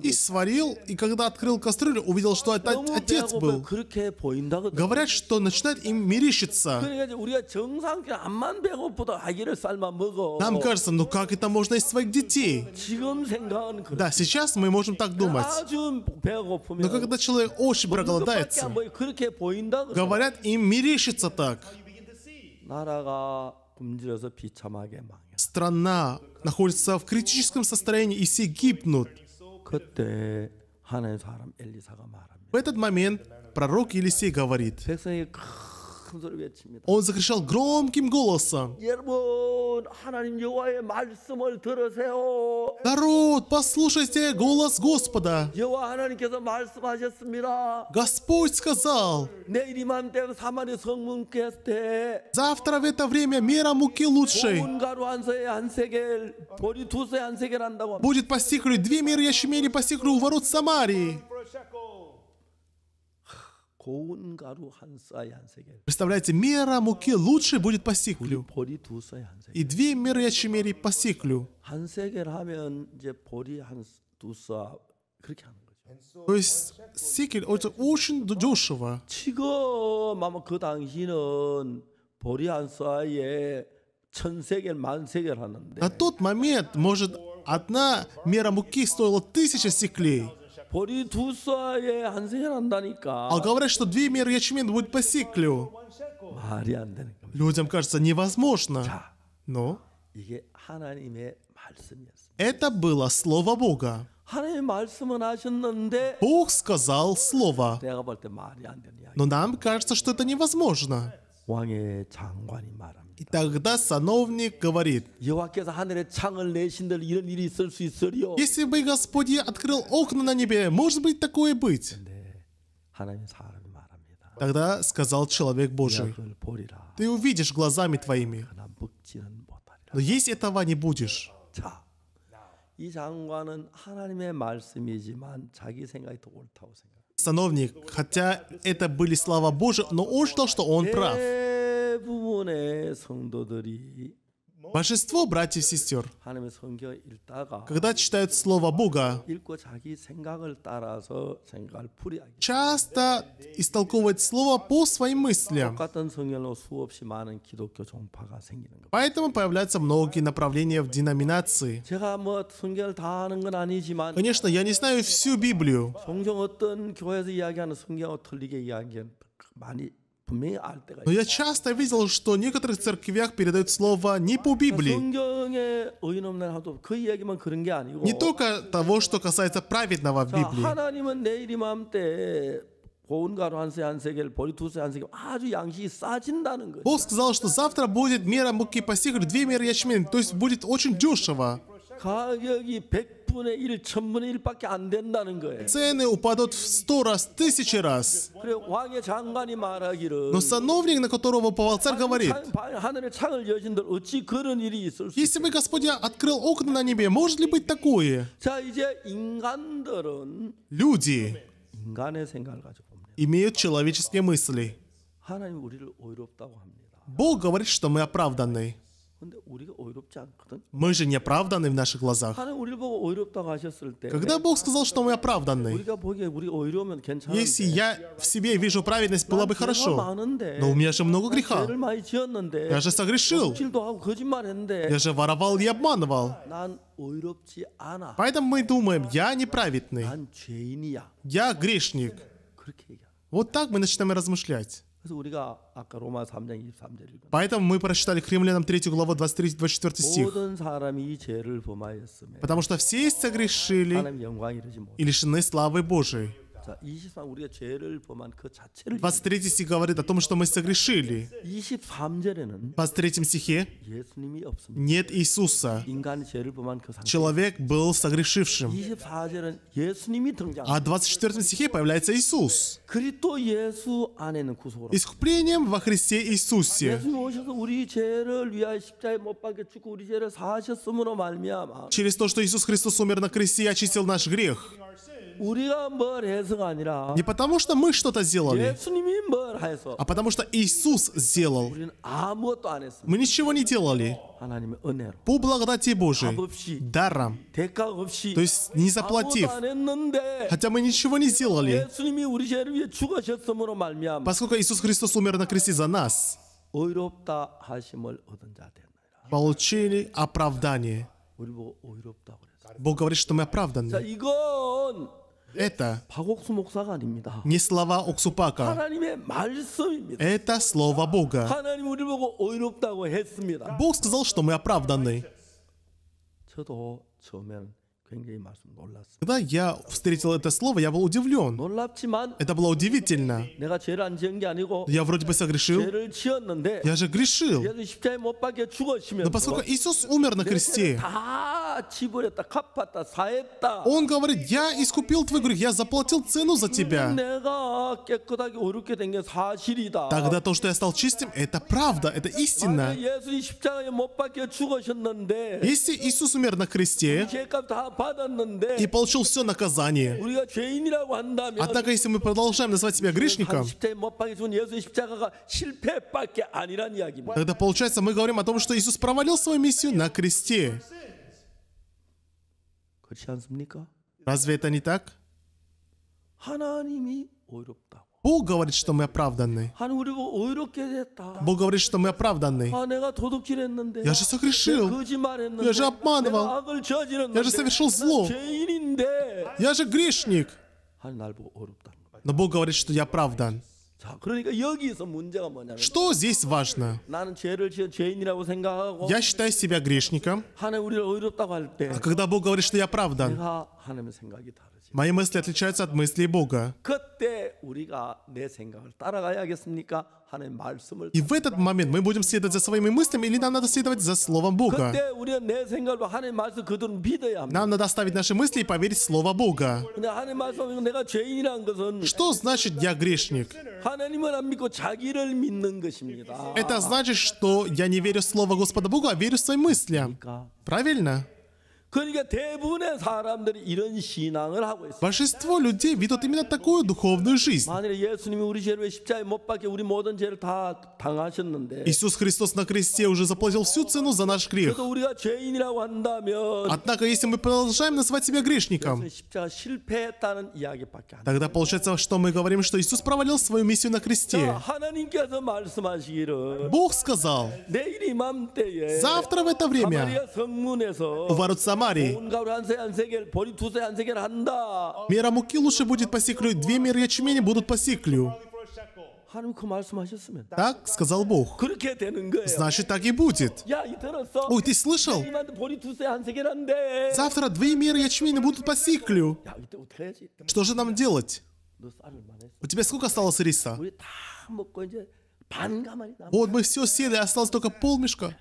И сварил, и когда открыл кастрюлю, увидел, что это отец был. Говорят, что начинает им мерещиться. Нам кажется, ну как это можно из своих детей? Да, сейчас мы можем так думать. Но когда человек очень проголодает, является. Говорят, им мерещится так. Страна находится в критическом состоянии, и все гибнут. В этот момент пророк Елисей говорит, он закричал громким голосом. Народ, послушайте голос Господа. Господь сказал, завтра в это время мера муки лучшей будет постигли две меры ящемели постигли у ворот Самарии. Представляете, мера муки лучше будет по сиклю. И две меры ячмери по сиклю. То есть сикель это очень дешево. 지금 아마 그 당시는 보리 한 사에 천 세겔 하는데. На тот момент может одна мера муки стоила тысяча сиклей. А говорят, что две меры ячмин будет по сиклю. Людям кажется невозможно. Но это было Слово Бога. Бог сказал Слово. Но нам кажется, что это невозможно. И тогда сановник говорит, если бы Господь открыл окна на небе, может быть такое быть? Тогда сказал человек Божий, ты увидишь глазами твоими, но есть этого не будешь. 이 장관은 하나님의 말씀이지만 자기 생각이 더 옳다고 생각합니다 сановник, хотя это были слова Божьи, но он считал, что он прав. Большинство братьев и сестер, когда читают Слово Бога, часто истолковывают Слово по своим мыслям. Поэтому появляются многие направления в деноминации. Конечно, я не знаю всю Библию. Но я часто видел, что в некоторых церквях передают слово не по Библии. Не только того, что касается праведного в Библии. Бог сказал, что завтра будет мера муки по сихру, две меры ячмень, то есть будет очень дешево. 가격이 100분의 1, 1000분의 1밖에 안 된다는 거예요. Цены упадут в сто раз, тысячи раз. 그래 왕의 장관이 말하기를 Но сановник, на которого повал царь, говорит, 하늘의 창을 여신들 어찌 그런 일이 있을 수 Если бы Господь открыл окна на небе, может ли быть такое? 자, 이제 인간들은 Люди 인간의 생각을 가지고 имеют человеческие мысли. Бог говорит, что мы оправданы. Мы же не оправданы в наших глазах. Когда Бог сказал, что мы оправданы, если я в себе вижу праведность, было бы хорошо. Но у меня же много греха. Я же согрешил. Я же воровал и обманывал. Поэтому мы думаем, я неправедный. Я грешник. Вот так мы начинаем размышлять. Поэтому мы прочитали к римлянам 3 главу 23-24 стих. Потому что все согрешили и лишены славы Божией. В 23 стих говорит о том, что мы согрешили. В 23 стихе нет Иисуса. Человек был согрешившим. А в 24 стихе появляется Иисус. Искуплением во Христе Иисусе. Через то, что Иисус Христос умер на кресте и очистил наш грех. Не потому, что мы что-то сделали, а потому, что Иисус сделал. Мы ничего не делали. По благодати Божией, даром, то есть не заплатив, хотя мы ничего не сделали, поскольку Иисус Христос умер на кресте за нас, получили оправдание. Бог говорит, что мы оправданы. Это не слова Оксупака. Это слово Бога. Бог сказал, что мы оправданы. Когда я встретил это слово, я был удивлен. Это было удивительно. Я вроде бы согрешил. Я же грешил. Но поскольку Иисус умер на кресте, Он говорит, я искупил твой грех, я заплатил цену за тебя. Тогда то, что я стал чистым, это правда, это истина. Если Иисус умер на кресте, и получил все наказание. Однако, если мы продолжаем называть себя грешником, тогда получается, мы говорим о том, что Иисус провалил свою миссию на кресте. Разве это не так? Бог говорит, что мы оправданы. Бог говорит, что мы оправданы. Я же согрешил. Я же обманывал. Я же совершил зло. Я же грешник. Но Бог говорит, что я оправдан. Что здесь важно? Я считаю себя грешником. А когда Бог говорит, что я оправдан, Мои мысли отличаются от мыслей Бога. И в этот момент мы будем следовать за своими мыслями или нам надо следовать за Словом Бога? Нам надо оставить наши мысли и поверить в Слово Бога. Что значит «я грешник»? Это значит, что я не верю в Слово Господа Бога, а верю в свои мысли. Правильно? Большинство людей ведут именно такую духовную жизнь. Иисус Христос на кресте уже заплатил всю цену за наш грех. Однако, если мы продолжаем называть себя грешником, тогда получается, что мы говорим, что Иисус провалил свою миссию на кресте. Бог сказал, завтра в это время у ворот Самарии Самарии. Мера муки лучше будет посеклю, две меры ячмени будут посеклю. Так сказал Бог. Значит, так и будет. Ой, ты слышал? Завтра две меры ячменя будут посеклю. Что же нам делать? У тебя сколько осталось риса? Вот мы все сели, осталось только полмешка.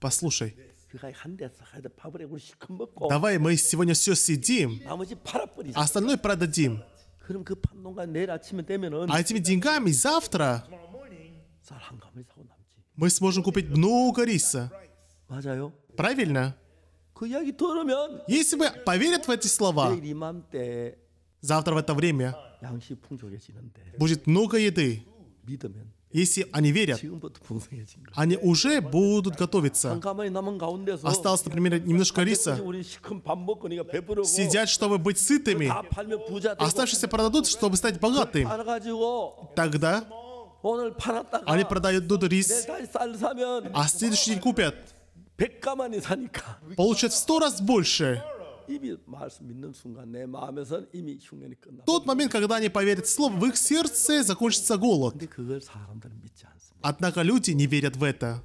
Послушай, Давай мы сегодня все съедим, а остальное продадим. А этими деньгами завтра мы сможем купить много риса. Правильно? Если бы поверят в эти слова, завтра в это время будет много еды если они верят, они уже будут готовиться. Осталось, например, немножко риса. Сидят, чтобы быть сытыми. Ну, Оставшиеся продадут, чтобы стать богатым. Тогда они продают рис, а следующий день купят. Получат в сто раз больше. Тот момент, когда они поверят в слово, в их сердце закончится голод. Однако люди не верят в это.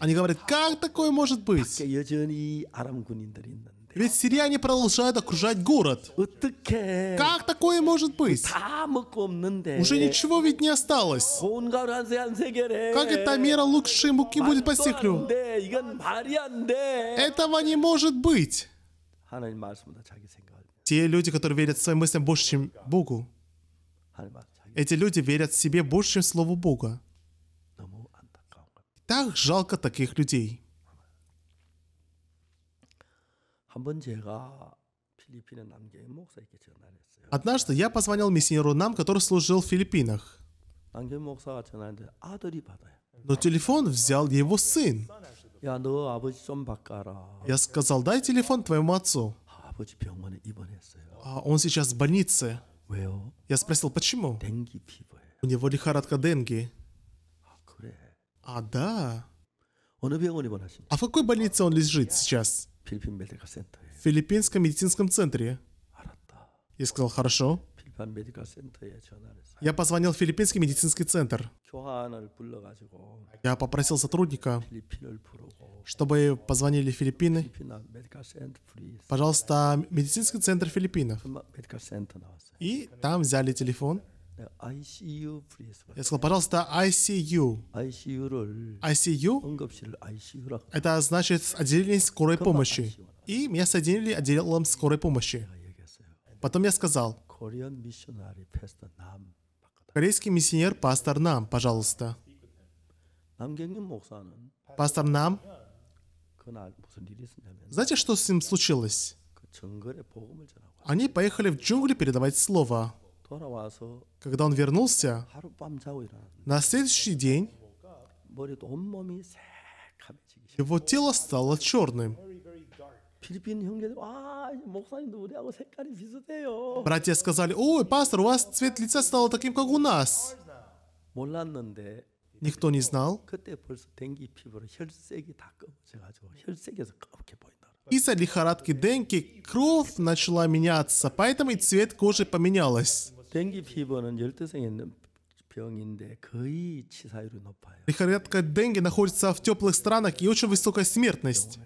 Они говорят, как такое может быть? Ведь сирияне продолжают окружать город. Как такое может быть? Уже ничего ведь не осталось. Как это мера лучшей муки будет постигнута? Этого не может быть. Те люди, которые верят своим мыслям больше, чем Богу, эти люди верят себе больше, чем Слову Бога. Так жалко таких людей. Однажды я позвонил миссионеру Нам, который служил в Филиппинах. Но телефон взял его сын. Я сказал, дай телефон твоему отцу. А он сейчас в больнице. Я спросил, почему? У него лихорадка денги. А, а, да. А в какой больнице он лежит сейчас? В Филиппинском медицинском центре. Я сказал, хорошо. Я позвонил в филиппинский медицинский центр. Я попросил сотрудника, чтобы позвонили Филиппины. Пожалуйста, медицинский центр Филиппинов. И там взяли телефон. Я сказал, пожалуйста, ICU. ICU? Это значит отделение скорой помощи. И меня соединили отделом скорой помощи. Потом я сказал, Корейский миссионер Пастор Нам, пожалуйста. Пастор Нам, знаете, что с ним случилось? Они поехали в джунгли передавать слово. Когда он вернулся, на следующий день его тело стало черным. 필리핀 형제들 와 목사님도 우리하고 색깔이 비슷해요. Братья сказали, ой, пастор, у вас цвет лица стал таким, как у нас. 몰랐는데 никто не знал. Из-за лихорадки Денки кровь начала меняться, поэтому и цвет кожи поменялась. Лихорадка Денги находится в теплых странах и очень высокая смертность.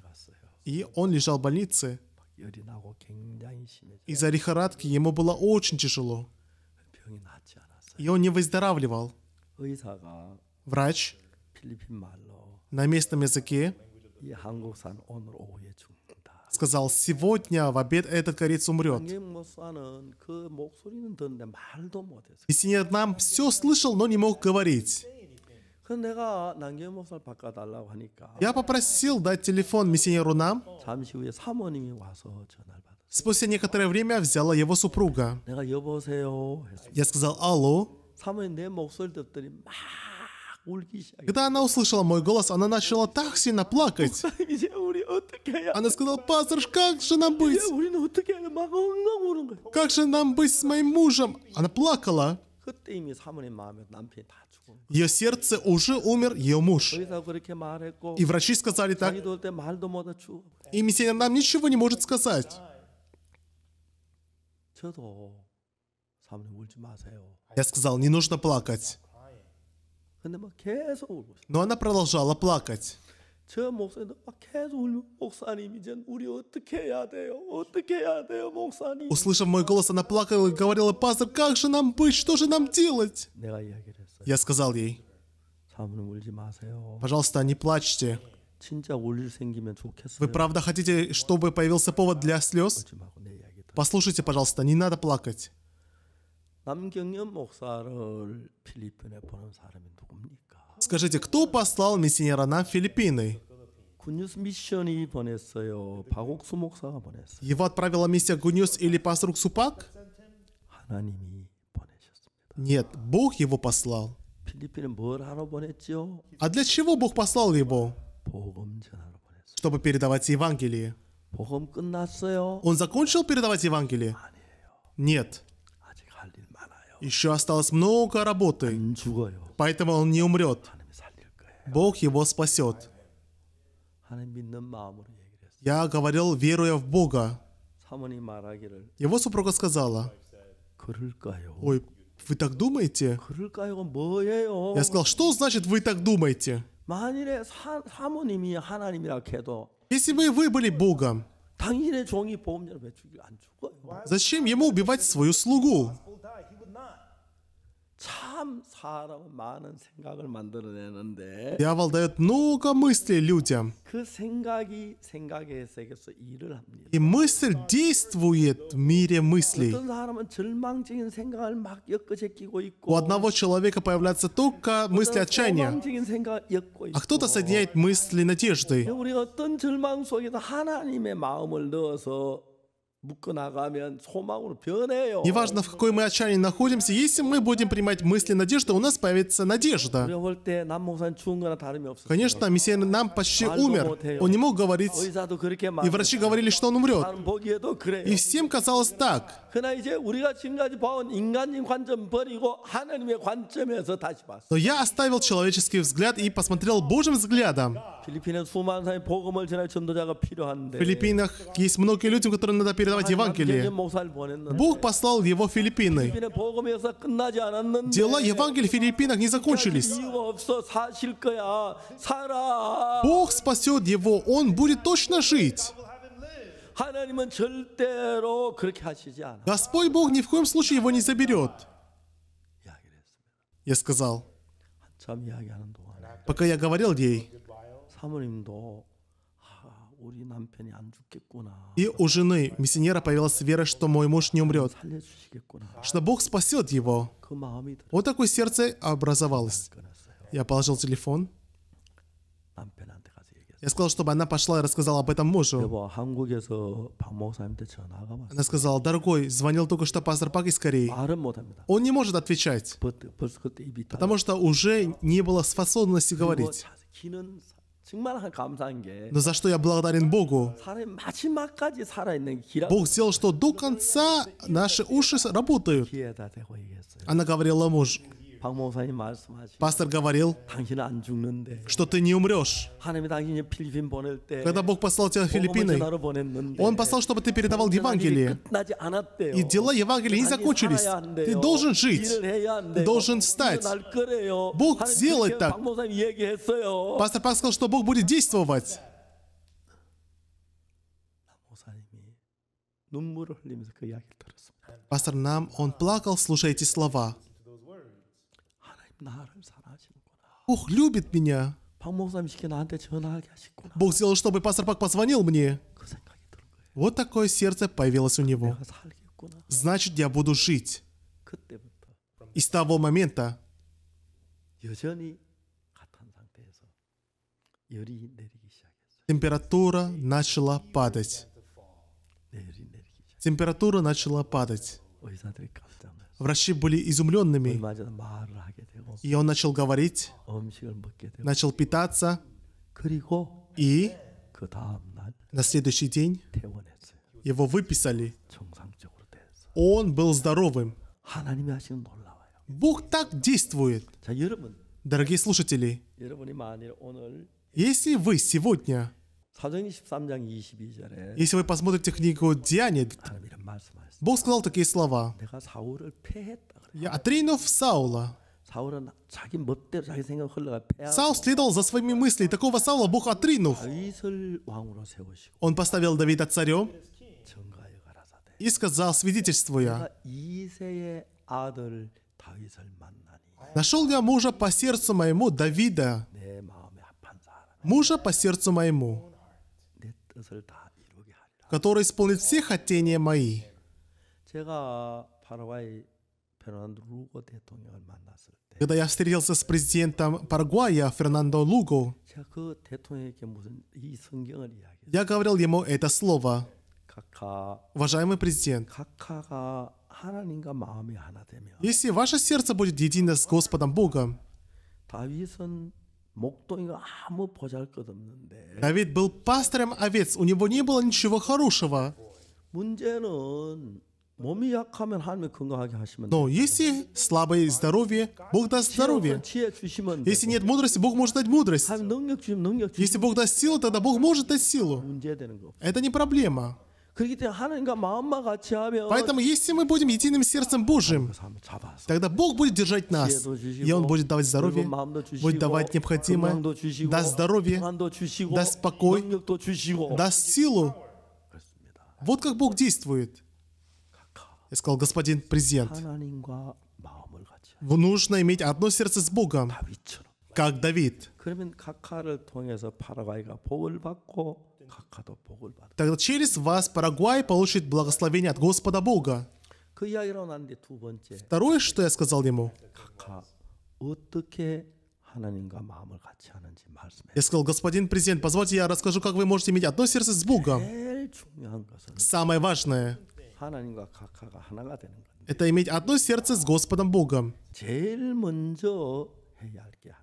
И он лежал в больнице. Из-за лихорадки ему было очень тяжело. И он не выздоравливал. Врач на местном языке сказал, сегодня в обед этот корец умрет. И нам все слышал, но не мог говорить. Я попросил дать телефон миссионеру нам. Спустя некоторое время взяла его супруга. Я сказал «Алло». Когда она услышала мой голос, она начала так сильно плакать. Она сказала, пастор, как же нам быть? Как же нам быть с моим мужем? Она плакала. 그때 이미 사모님 마음에 남편이 다 죽은 Ее сердце уже умер ее муж. 그렇게 말했고 И врачи сказали так. 자기도 그때 말도 못하 죽어. И миссионер нам ничего не может сказать. 저도 사모님 울지 마세요. Я сказал, не нужно плакать. 근데 막 계속 울고. Но она продолжала плакать. 저 목사님도 계속 울면 목사님 이제 우리 어떻게 해야 돼요? 어떻게 해야 돼요, 목사님? Услышав мой голос, она плакала и говорила, пастор, как же нам быть? Что же нам делать? 내가 이야기를 했어요. Я сказал ей, 참으로 울지 마세요. Пожалуйста, не плачьте. 진짜 울릴 생기면 좋겠어요. Вы правда хотите, чтобы появился повод для слез? Послушайте, пожалуйста, не надо плакать. 남경련 목사를 필리핀에 보낸 사람이 누굽니까? Скажите, кто послал миссионера на Филиппины? Его отправила миссия Гуньюс или пастор Супак? Нет, Бог его послал. А для чего Бог послал его? Чтобы передавать Евангелие. Он закончил передавать Евангелие? Нет. Еще осталось много работы поэтому он не умрет. Бог его спасет. Я говорил, веруя в Бога. Его супруга сказала, «Ой, вы так думаете?» Я сказал, «Что значит вы так думаете?» Если бы вы были Богом, зачем ему убивать свою слугу? Дьявол дает много мыслей людям. И мысль действует в мире мыслей. У одного человека появляется только мысли отчаяния, а кто-то соединяет мысли надежды. Неважно, в какой мы отчаянии находимся, если мы будем принимать мысли надежды, у нас появится надежда. Конечно, Мессия нам почти умер. Он не мог говорить. И врачи говорили, что он умрет. И всем казалось так. Но я оставил человеческий взгляд и посмотрел Божьим взглядом. В Филиппинах есть многие люди, которым надо передать передавать Евангелие. Бог послал его в Филиппины. Дела Евангелия в Филиппинах не закончились. А Бог спасет его, он будет точно жить. Господь Бог ни в коем случае его не заберет. Я сказал, пока я говорил ей, и у жены миссионера появилась вера, что мой муж не умрет, что Бог спасет его. Вот такое сердце образовалось. Я положил телефон. Я сказал, чтобы она пошла и рассказала об этом мужу. Она сказала, дорогой, звонил только что пастор Пак из Кореи. Он не может отвечать, потому что уже не было способности говорить. Но за что я благодарен Богу? Бог сделал, что до конца наши уши работают. Она говорила муж. Пастор говорил, что ты не умрешь. Когда Бог послал тебя в Филиппины, Он послал, чтобы ты передавал Евангелие. И дела Евангелия не закончились. Ты должен жить. Ты должен встать. Бог сделает так. Пастор Пак сказал, что Бог будет действовать. Пастор Нам, он плакал, слушая эти слова. 나를 사랑하시는구나. Бог любит меня. Бог сделал, чтобы пастор Пак позвонил мне. Вот такое сердце появилось у него. Значит, я буду жить. 그때부터 И с того момента температура начала падать. Температура начала падать. Врачи были изумленными. И он начал говорить, начал питаться. И на следующий день его выписали. Он был здоровым. Бог так действует. Дорогие слушатели, если вы сегодня если вы посмотрите книгу Деяния, Бог сказал такие слова. «Я отринув Саула». Саул следовал за своими мыслями, такого Саула Бог отринув. Он поставил Давида царем и сказал, свидетельствуя, «Нашел я мужа по сердцу моему Давида, мужа по сердцу моему» который исполнит все хотения мои. Когда я встретился с президентом Парагвая Фернандо Луго, я говорил ему это слово. Уважаемый президент, если ваше сердце будет едино с Господом Богом, 목동이가 Давид был пастором овец, у него не было ничего хорошего. Но если слабое здоровье, Бог даст здоровье. Если нет мудрости, Бог может дать мудрость. Если Бог даст силу, тогда Бог может дать силу. Это не проблема. Поэтому если мы будем единым сердцем Божьим, тогда Бог будет держать нас, и Он будет давать здоровье, будет давать необходимое, даст здоровье, даст покой, даст силу. Вот как Бог действует. Я сказал, господин президент, нужно иметь одно сердце с Богом, как Давид. Тогда через вас Парагвай получит благословение от Господа Бога. Второе, что я сказал ему, я сказал, господин президент, позвольте я расскажу, как вы можете иметь одно сердце с Богом. Самое важное — это иметь одно сердце с Господом Богом.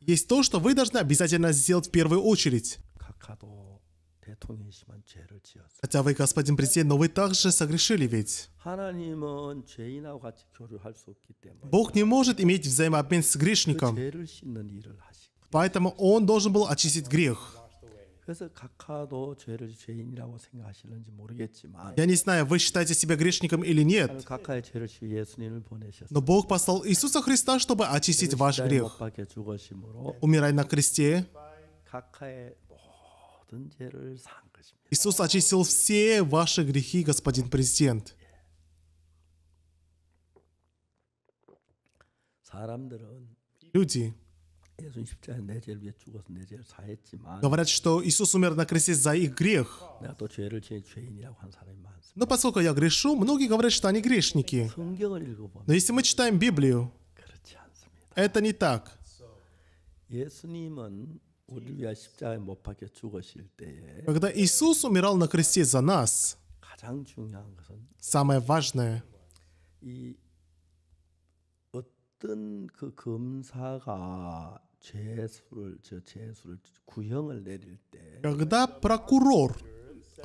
Есть то, что вы должны обязательно сделать в первую очередь. Хотя вы, господин президент, но вы также согрешили ведь. Бог не может иметь взаимообмен с грешником. Поэтому он должен был очистить грех. Я не знаю, вы считаете себя грешником или нет. Но Бог послал Иисуса Христа, чтобы очистить ваш грех. Умирая на кресте, Иисус очистил все ваши грехи, господин президент. Люди говорят, что Иисус умер на кресте за их грех. Но поскольку я грешу, многие говорят, что они грешники. Но если мы читаем Библию, это не так. Когда Иисус умирал на кресте за нас, самое важное когда прокурор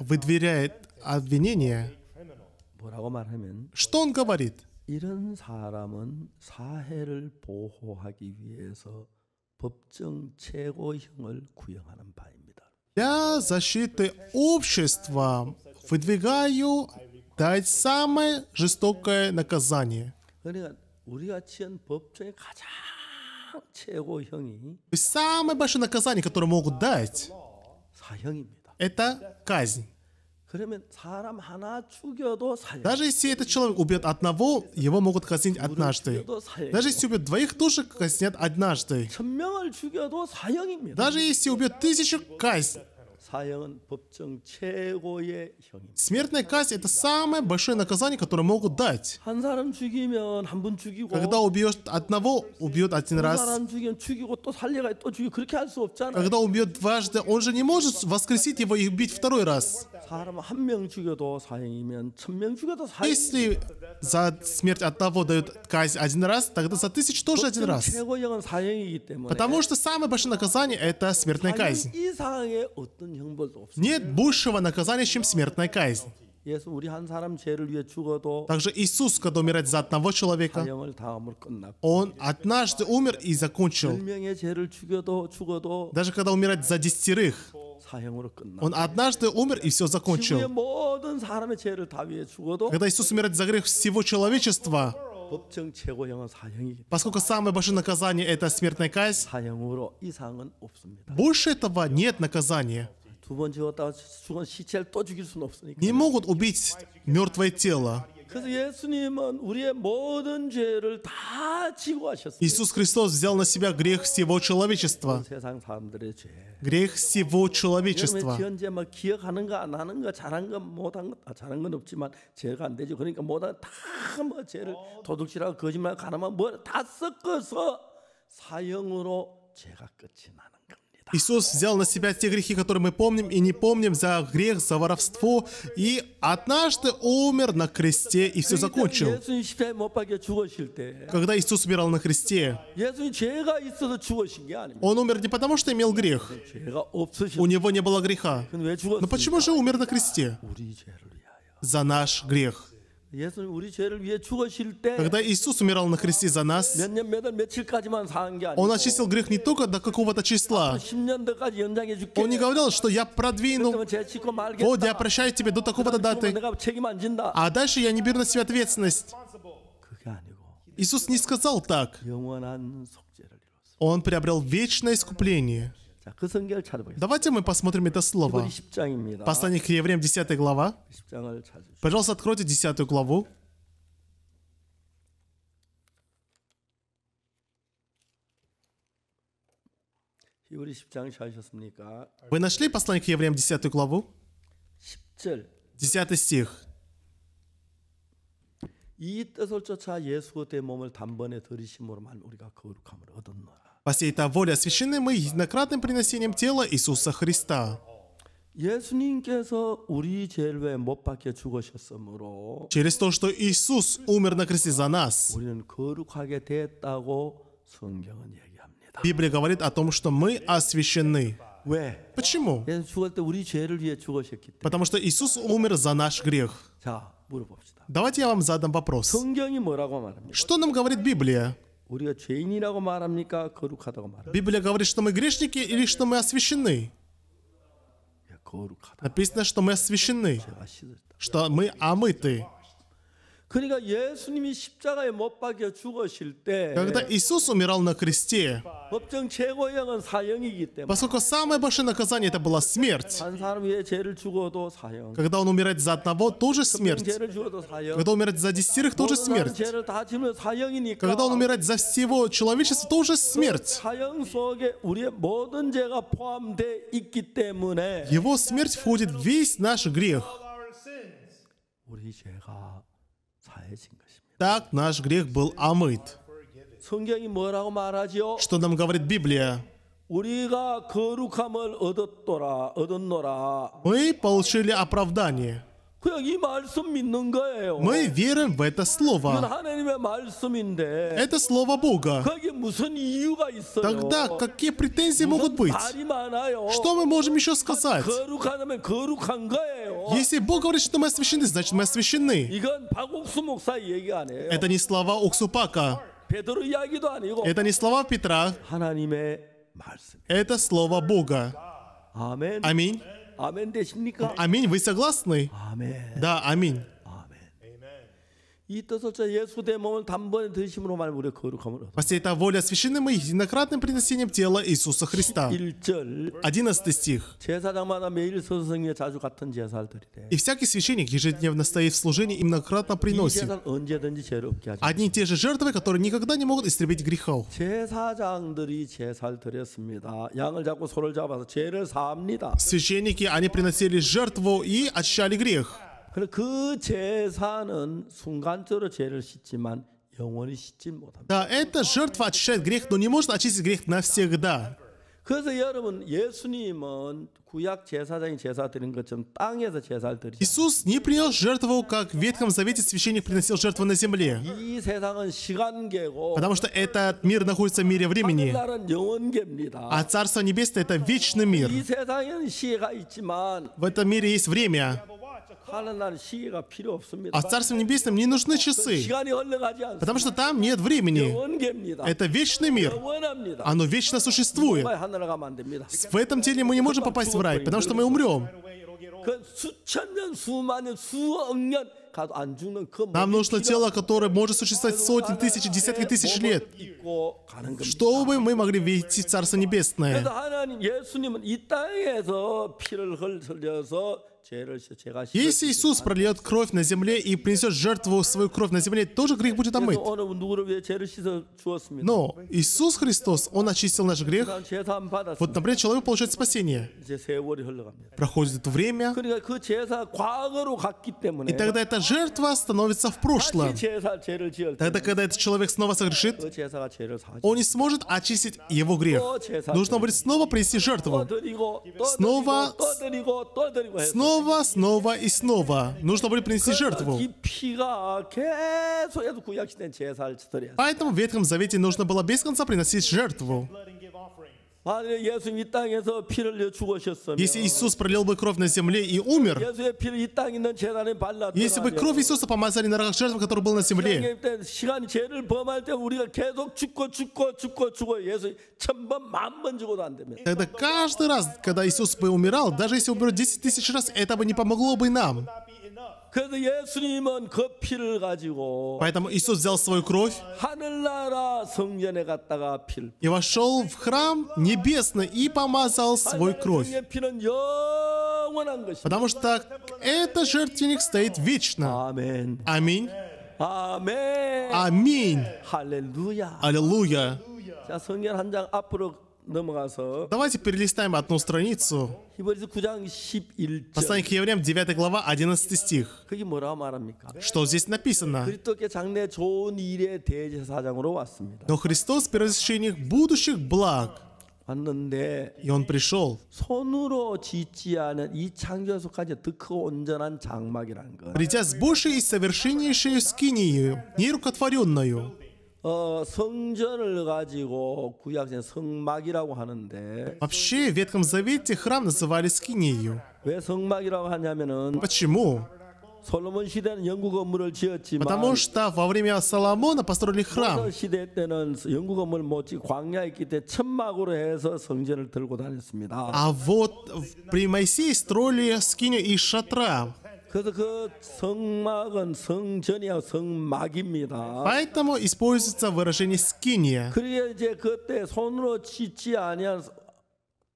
выдверяет обвинение что он говорит 이런 사람은 사회를 보호하기 위해서 법정 최고형을 구형하는 바입니다. Для защиты общества выдвигаю дать самое жестокое наказание. 그러니까 우리가 지은 법 가장 최고형이 самое большое наказание, которое могут дать, 사형입니다. это казнь. Даже если этот человек убьет одного, его могут казнить однажды. Даже если убьет двоих, тоже казнят однажды. Даже если убьет тысячу, казнь. Смертная казнь – это самое большое наказание, которое могут дать. Когда убьешь одного, убьет один раз. Когда убьет дважды, он же не может воскресить его и убить второй раз. Если за смерть одного дают казнь один раз, тогда за тысячу тоже один раз. Потому что самое большое наказание – это смертная казнь. Нет большего наказания, чем смертная казнь. Также Иисус, когда умирает за одного человека, Он однажды умер и закончил. Даже когда умирает за десятерых, он однажды умер и все закончил. Когда Иисус умирает за грех всего человечества, поскольку самое большое наказание это смертная казнь, больше этого нет наказания. 두번 죽었다가 죽은 시체를 또 죽일 수는 없으니까. Не могут убить мертвое тело. 그래서 예수님은 우리의 모든 죄를 다 지고 하셨어요. Иисус Христос взял на себя грех всего человечества. 세상 사람들의 죄. Грех всего человечества. 현재 막 기억하는 거안 하는 거 잘한 거 못한 거 아, 잘한 건 없지만 죄가 안 되죠. 그러니까 못한 다뭐 죄를 도둑질하고 거짓말 가늠하고 뭐다 섞어서 사형으로 죄가 끝이 나. Иисус взял на себя те грехи, которые мы помним и не помним, за грех, за воровство, и однажды умер на кресте и все закончил. Э? Когда Иисус умирал на кресте, а он умер не потому, что имел грех. У него не было греха. Но почему же умер на кресте? За наш грех. Когда Иисус умирал на кресте за нас, Он очистил грех не только до какого-то числа. Он не говорил, что я продвину, вот я прощаю тебе до такого-то даты, а дальше я не беру на себя ответственность. Иисус не сказал так. Он приобрел вечное искупление. Давайте мы посмотрим это слово. Послание к евреям, 10 глава. Пожалуйста, откройте 10 главу. Вы нашли послание к евреям, 10 главу? 10 стих. 이 뜻을 쫓아 예수의 몸을 단번에 들이심으로만 우리가 거룩함을 얻었노라. По сей то воле освящены мы единократным приносением тела Иисуса Христа. Через то, что Иисус умер на кресте за нас, Библия говорит о том, что мы освящены. Почему? Потому что Иисус умер за наш грех. Давайте я вам задам вопрос. Что нам говорит Библия? Библия говорит, что мы грешники или что мы освящены? Написано, что мы освящены, что мы омыты. 그러니까 예수님이 십자가에 못 박혀 죽으실 때 Когда Иисус умирал на кресте, 법정 최고형은 사형이기 때문에 поскольку самое большое наказание это была смерть, 한 사람의 죄를 죽어도 사형. Когда он умирает за одного, тоже смерть. 죄를 죽어도 사형. Когда умирает за десятерых, тоже смерть. 죄를 다 지면 사형이니까. Когда он умирает за всего человечества, тоже смерть. 사형 속에 우리의 모든 죄가 포함돼 있기 때문에 Его смерть входит весь наш грех. 우리 죄가 так наш грех был омыт. Что нам говорит Библия? Мы получили оправдание. Мы верим в это слово. Это слово Бога. Тогда какие претензии могут быть? Что мы можем еще сказать? Если Бог говорит, что мы освящены, значит мы освящены. Это не слова Уксупака. Это не слова Петра. Это слово Бога. Аминь. Аминь, вы согласны? Аминь. Да, аминь. Посей это воля священным и единократным приносением тела Иисуса Христа. 11 стих. И всякий священник ежедневно стоит в служении и многократно приносит одни и те же жертвы, которые никогда не могут истребить грехов. Священники, они приносили жертву и очищали грех. 그래서 그 제사는 순간적으로 죄를 씻지만 영원히 씻지 못합니다. Да, эта жертва очищает грех, но не может очистить грех навсегда. 그래서 여러분 예수님은 구약 제사장이 제사 드린 것처럼 땅에서 제사를 드리지. Иисус не принес жертву, как в Ветхом Завете священник приносил жертву на земле. 이 세상은 시간계고. Потому что этот мир находится в мире времени. А Царство Небесное это вечный мир. 이 세상에는 시가 있지만. В этом мире есть время. А в Царстве Небесном не нужны часы, потому что там нет времени. Это вечный мир. Оно вечно существует. В этом теле мы не можем попасть в рай, потому что мы умрем. Нам нужно тело, которое может существовать сотни тысяч, десятки тысяч лет, чтобы мы могли видеть Царство Небесное. Если Иисус прольет кровь на земле и принесет жертву свою кровь на земле, тоже грех будет омыт. Но Иисус Христос, Он очистил наш грех. Вот, например, человек получает спасение. Проходит время, и тогда эта жертва становится в прошлом. Тогда, когда этот человек снова согрешит, он не сможет очистить его грех. Нужно будет снова принести жертву. Снова, снова снова, снова и снова нужно было принести жертву. Поэтому в Ветхом Завете нужно было без конца приносить жертву. Если Иисус пролил бы кровь на земле и умер, если бы кровь Иисуса помазали на рогах жертвы, который был на земле, тогда каждый раз, когда Иисус бы умирал, даже если бы умер 10 тысяч раз, это бы не помогло бы нам. Поэтому Иисус взял свою кровь и вошел в храм небесный и помазал свою кровь. Потому что этот жертвенник стоит вечно. Аминь. Аминь. Аминь. Аллилуйя. Аллилуйя. 자, 성경 한 앞으로 넘어가서 Давайте перелистаем одну страницу. Послание к евреям, 9 глава, 11 стих. Что здесь написано? Но Христос при разрешении будущих благ. И Он пришел. придя с большей и совершеннейшей скинию, нерукотворенную, 어, 성전을 가지고 구약에서 성막이라고 하는데 Вообще в Ветхом Завете храм называли скинею. 왜 성막이라고 하냐면은 Почему? 솔로몬 시대는 영국 건물을 지었지만 Потому что во время Соломона построили храм. 시대 때는 영국 건물 못 짓고 광야 있기 때 천막으로 해서 성전을 들고 다녔습니다. А вот при Моисее строили скиню из шатра. 그래서 그 성막은 성전이요 성막입니다. Поэтому используется выражение скиния. 그리고 이제 그때 손으로 짓지 아니한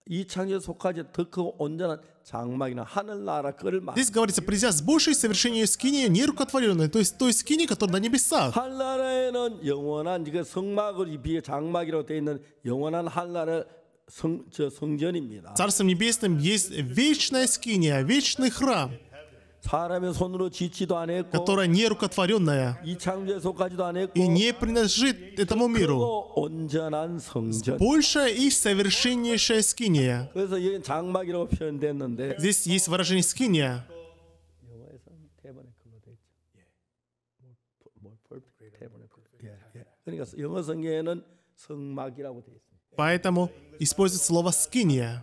이 창조에 속하지 더 온전한 장막이나 하늘나라 끌 말. Здесь говорится, придя с большей совершению скинии нерукотворенной, то есть той скини, которая на небесах. 하늘나라에는 영원한 그 성막을 비해 장막이라고 되어 있는 영원한 하늘나라 성, 저 성전입니다. Царством небесным есть вечная скиния, вечный храм которая не рукотворенная и не принадлежит этому миру. Большая и совершеннейшая скиния. Здесь есть выражение скиния. Поэтому используется слово скиния.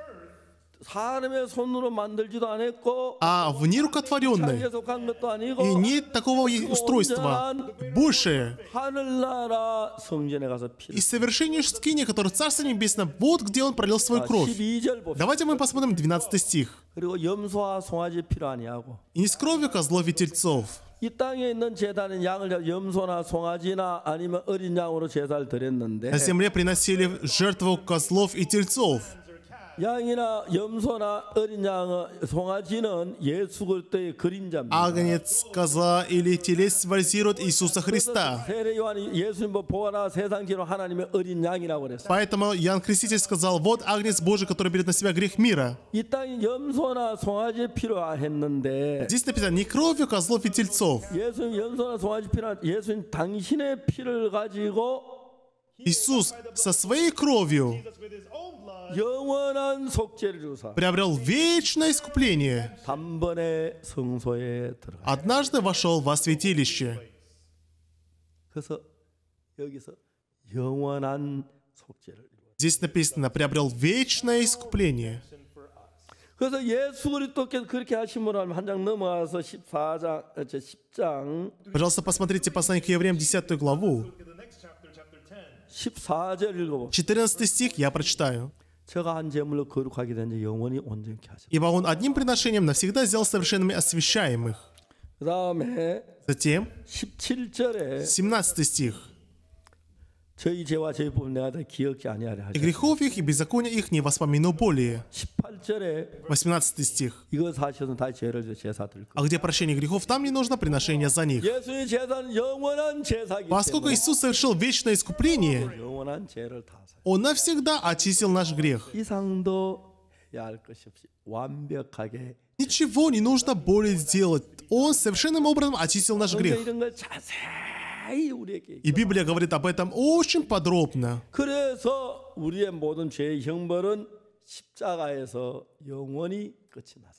а в внерукотворенный. И нет такого устройства. Больше. И совершение скини, которое Царство Небесное, вот где он пролил свою а, кровь. Давайте мы посмотрим 12 стих. «И не с кровью козлов и тельцов». На земле приносили жертву козлов и тельцов. 양이나 염소나 어린 양, 송아지는 예수 그리스도의 그림자입니다. Агнец, коза или телец символизируют Иисуса Христа. 세례 요한이 예수님 보아라 세상지로 하나님의 어린 양이라고 그랬어요. Поэтому Иоанн Креститель сказал: "Вот Агнец Божий, который берет на себя грех мира". 이 땅에 염소나 송아지 필요했는데. Здесь написано не кровью козлов и тельцов. 예수님 염소나 송아지 필요 예수님 당신의 피를 가지고 Иисус со своей кровью приобрел вечное искупление. Однажды вошел во святилище. Здесь написано, приобрел вечное искупление. Пожалуйста, посмотрите послание к евреям 10 главу. 14 стих я прочитаю. Ибо он одним приношением навсегда взял совершенными освящаемых. Затем 17 стих. И грехов их, и беззакония их не воспомину более. 18 стих. А где прощение грехов, там не нужно приношение за них. Поскольку Иисус совершил вечное искупление, Он навсегда очистил наш грех. Ничего не нужно более сделать. Он совершенным образом очистил наш грех. И Библия говорит об этом очень подробно.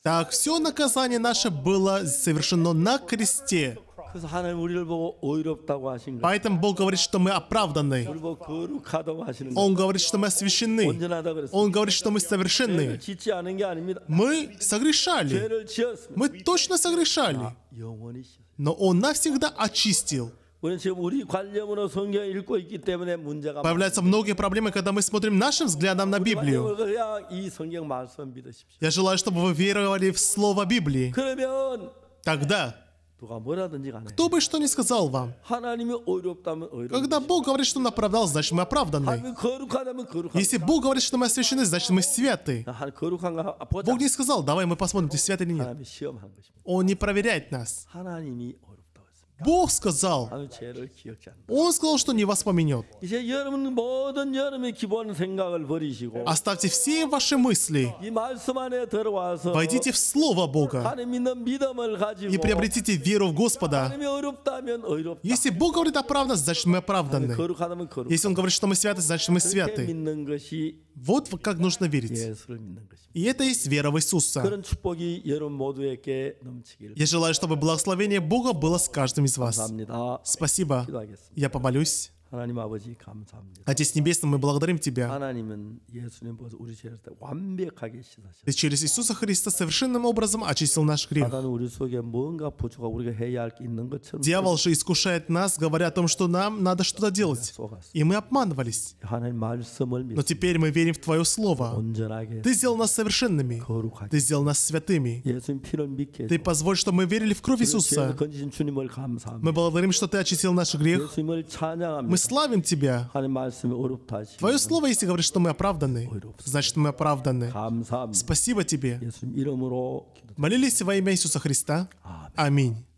Так все наказание наше было совершено на кресте. Поэтому Бог говорит, что мы оправданы. Он говорит, что мы освящены. Он говорит, что мы совершенны. Мы согрешали. Мы точно согрешали. Но Он навсегда очистил. Появляются многие проблемы, когда мы смотрим нашим взглядом на Библию. Я желаю, чтобы вы веровали в Слово Библии. Тогда, кто бы что ни сказал вам, когда Бог говорит, что Он оправдал, значит мы оправданы. Если Бог говорит, что мы освящены, значит мы святы. Бог не сказал, давай мы посмотрим, ты свят или нет. Он не проверяет нас. Бог сказал, Он сказал, что не вас поменет. Оставьте все ваши мысли. Войдите в Слово Бога и приобретите веру в Господа. Если Бог говорит о праведности, значит мы оправданы. Если Он говорит, что мы святы, значит мы святы. Вот как нужно верить. И это есть вера в Иисуса. Я желаю, чтобы благословение Бога было с каждым из из вас. Спасибо. Я помолюсь. Отец Небесный, мы благодарим Тебя. Ты через Иисуса Христа совершенным образом очистил наш грех. Дьявол же искушает нас, говоря о том, что нам надо что-то делать. И мы обманывались. Но теперь мы верим в Твое Слово. Ты сделал нас совершенными. Ты сделал нас святыми. Ты позволь, что мы верили в кровь Иисуса. Мы благодарим, что Ты очистил наш грех. Мы славим Тебя. Твое слово, если говорит, что мы оправданы, значит, мы оправданы. Спасибо Тебе. Молились во имя Иисуса Христа. Аминь.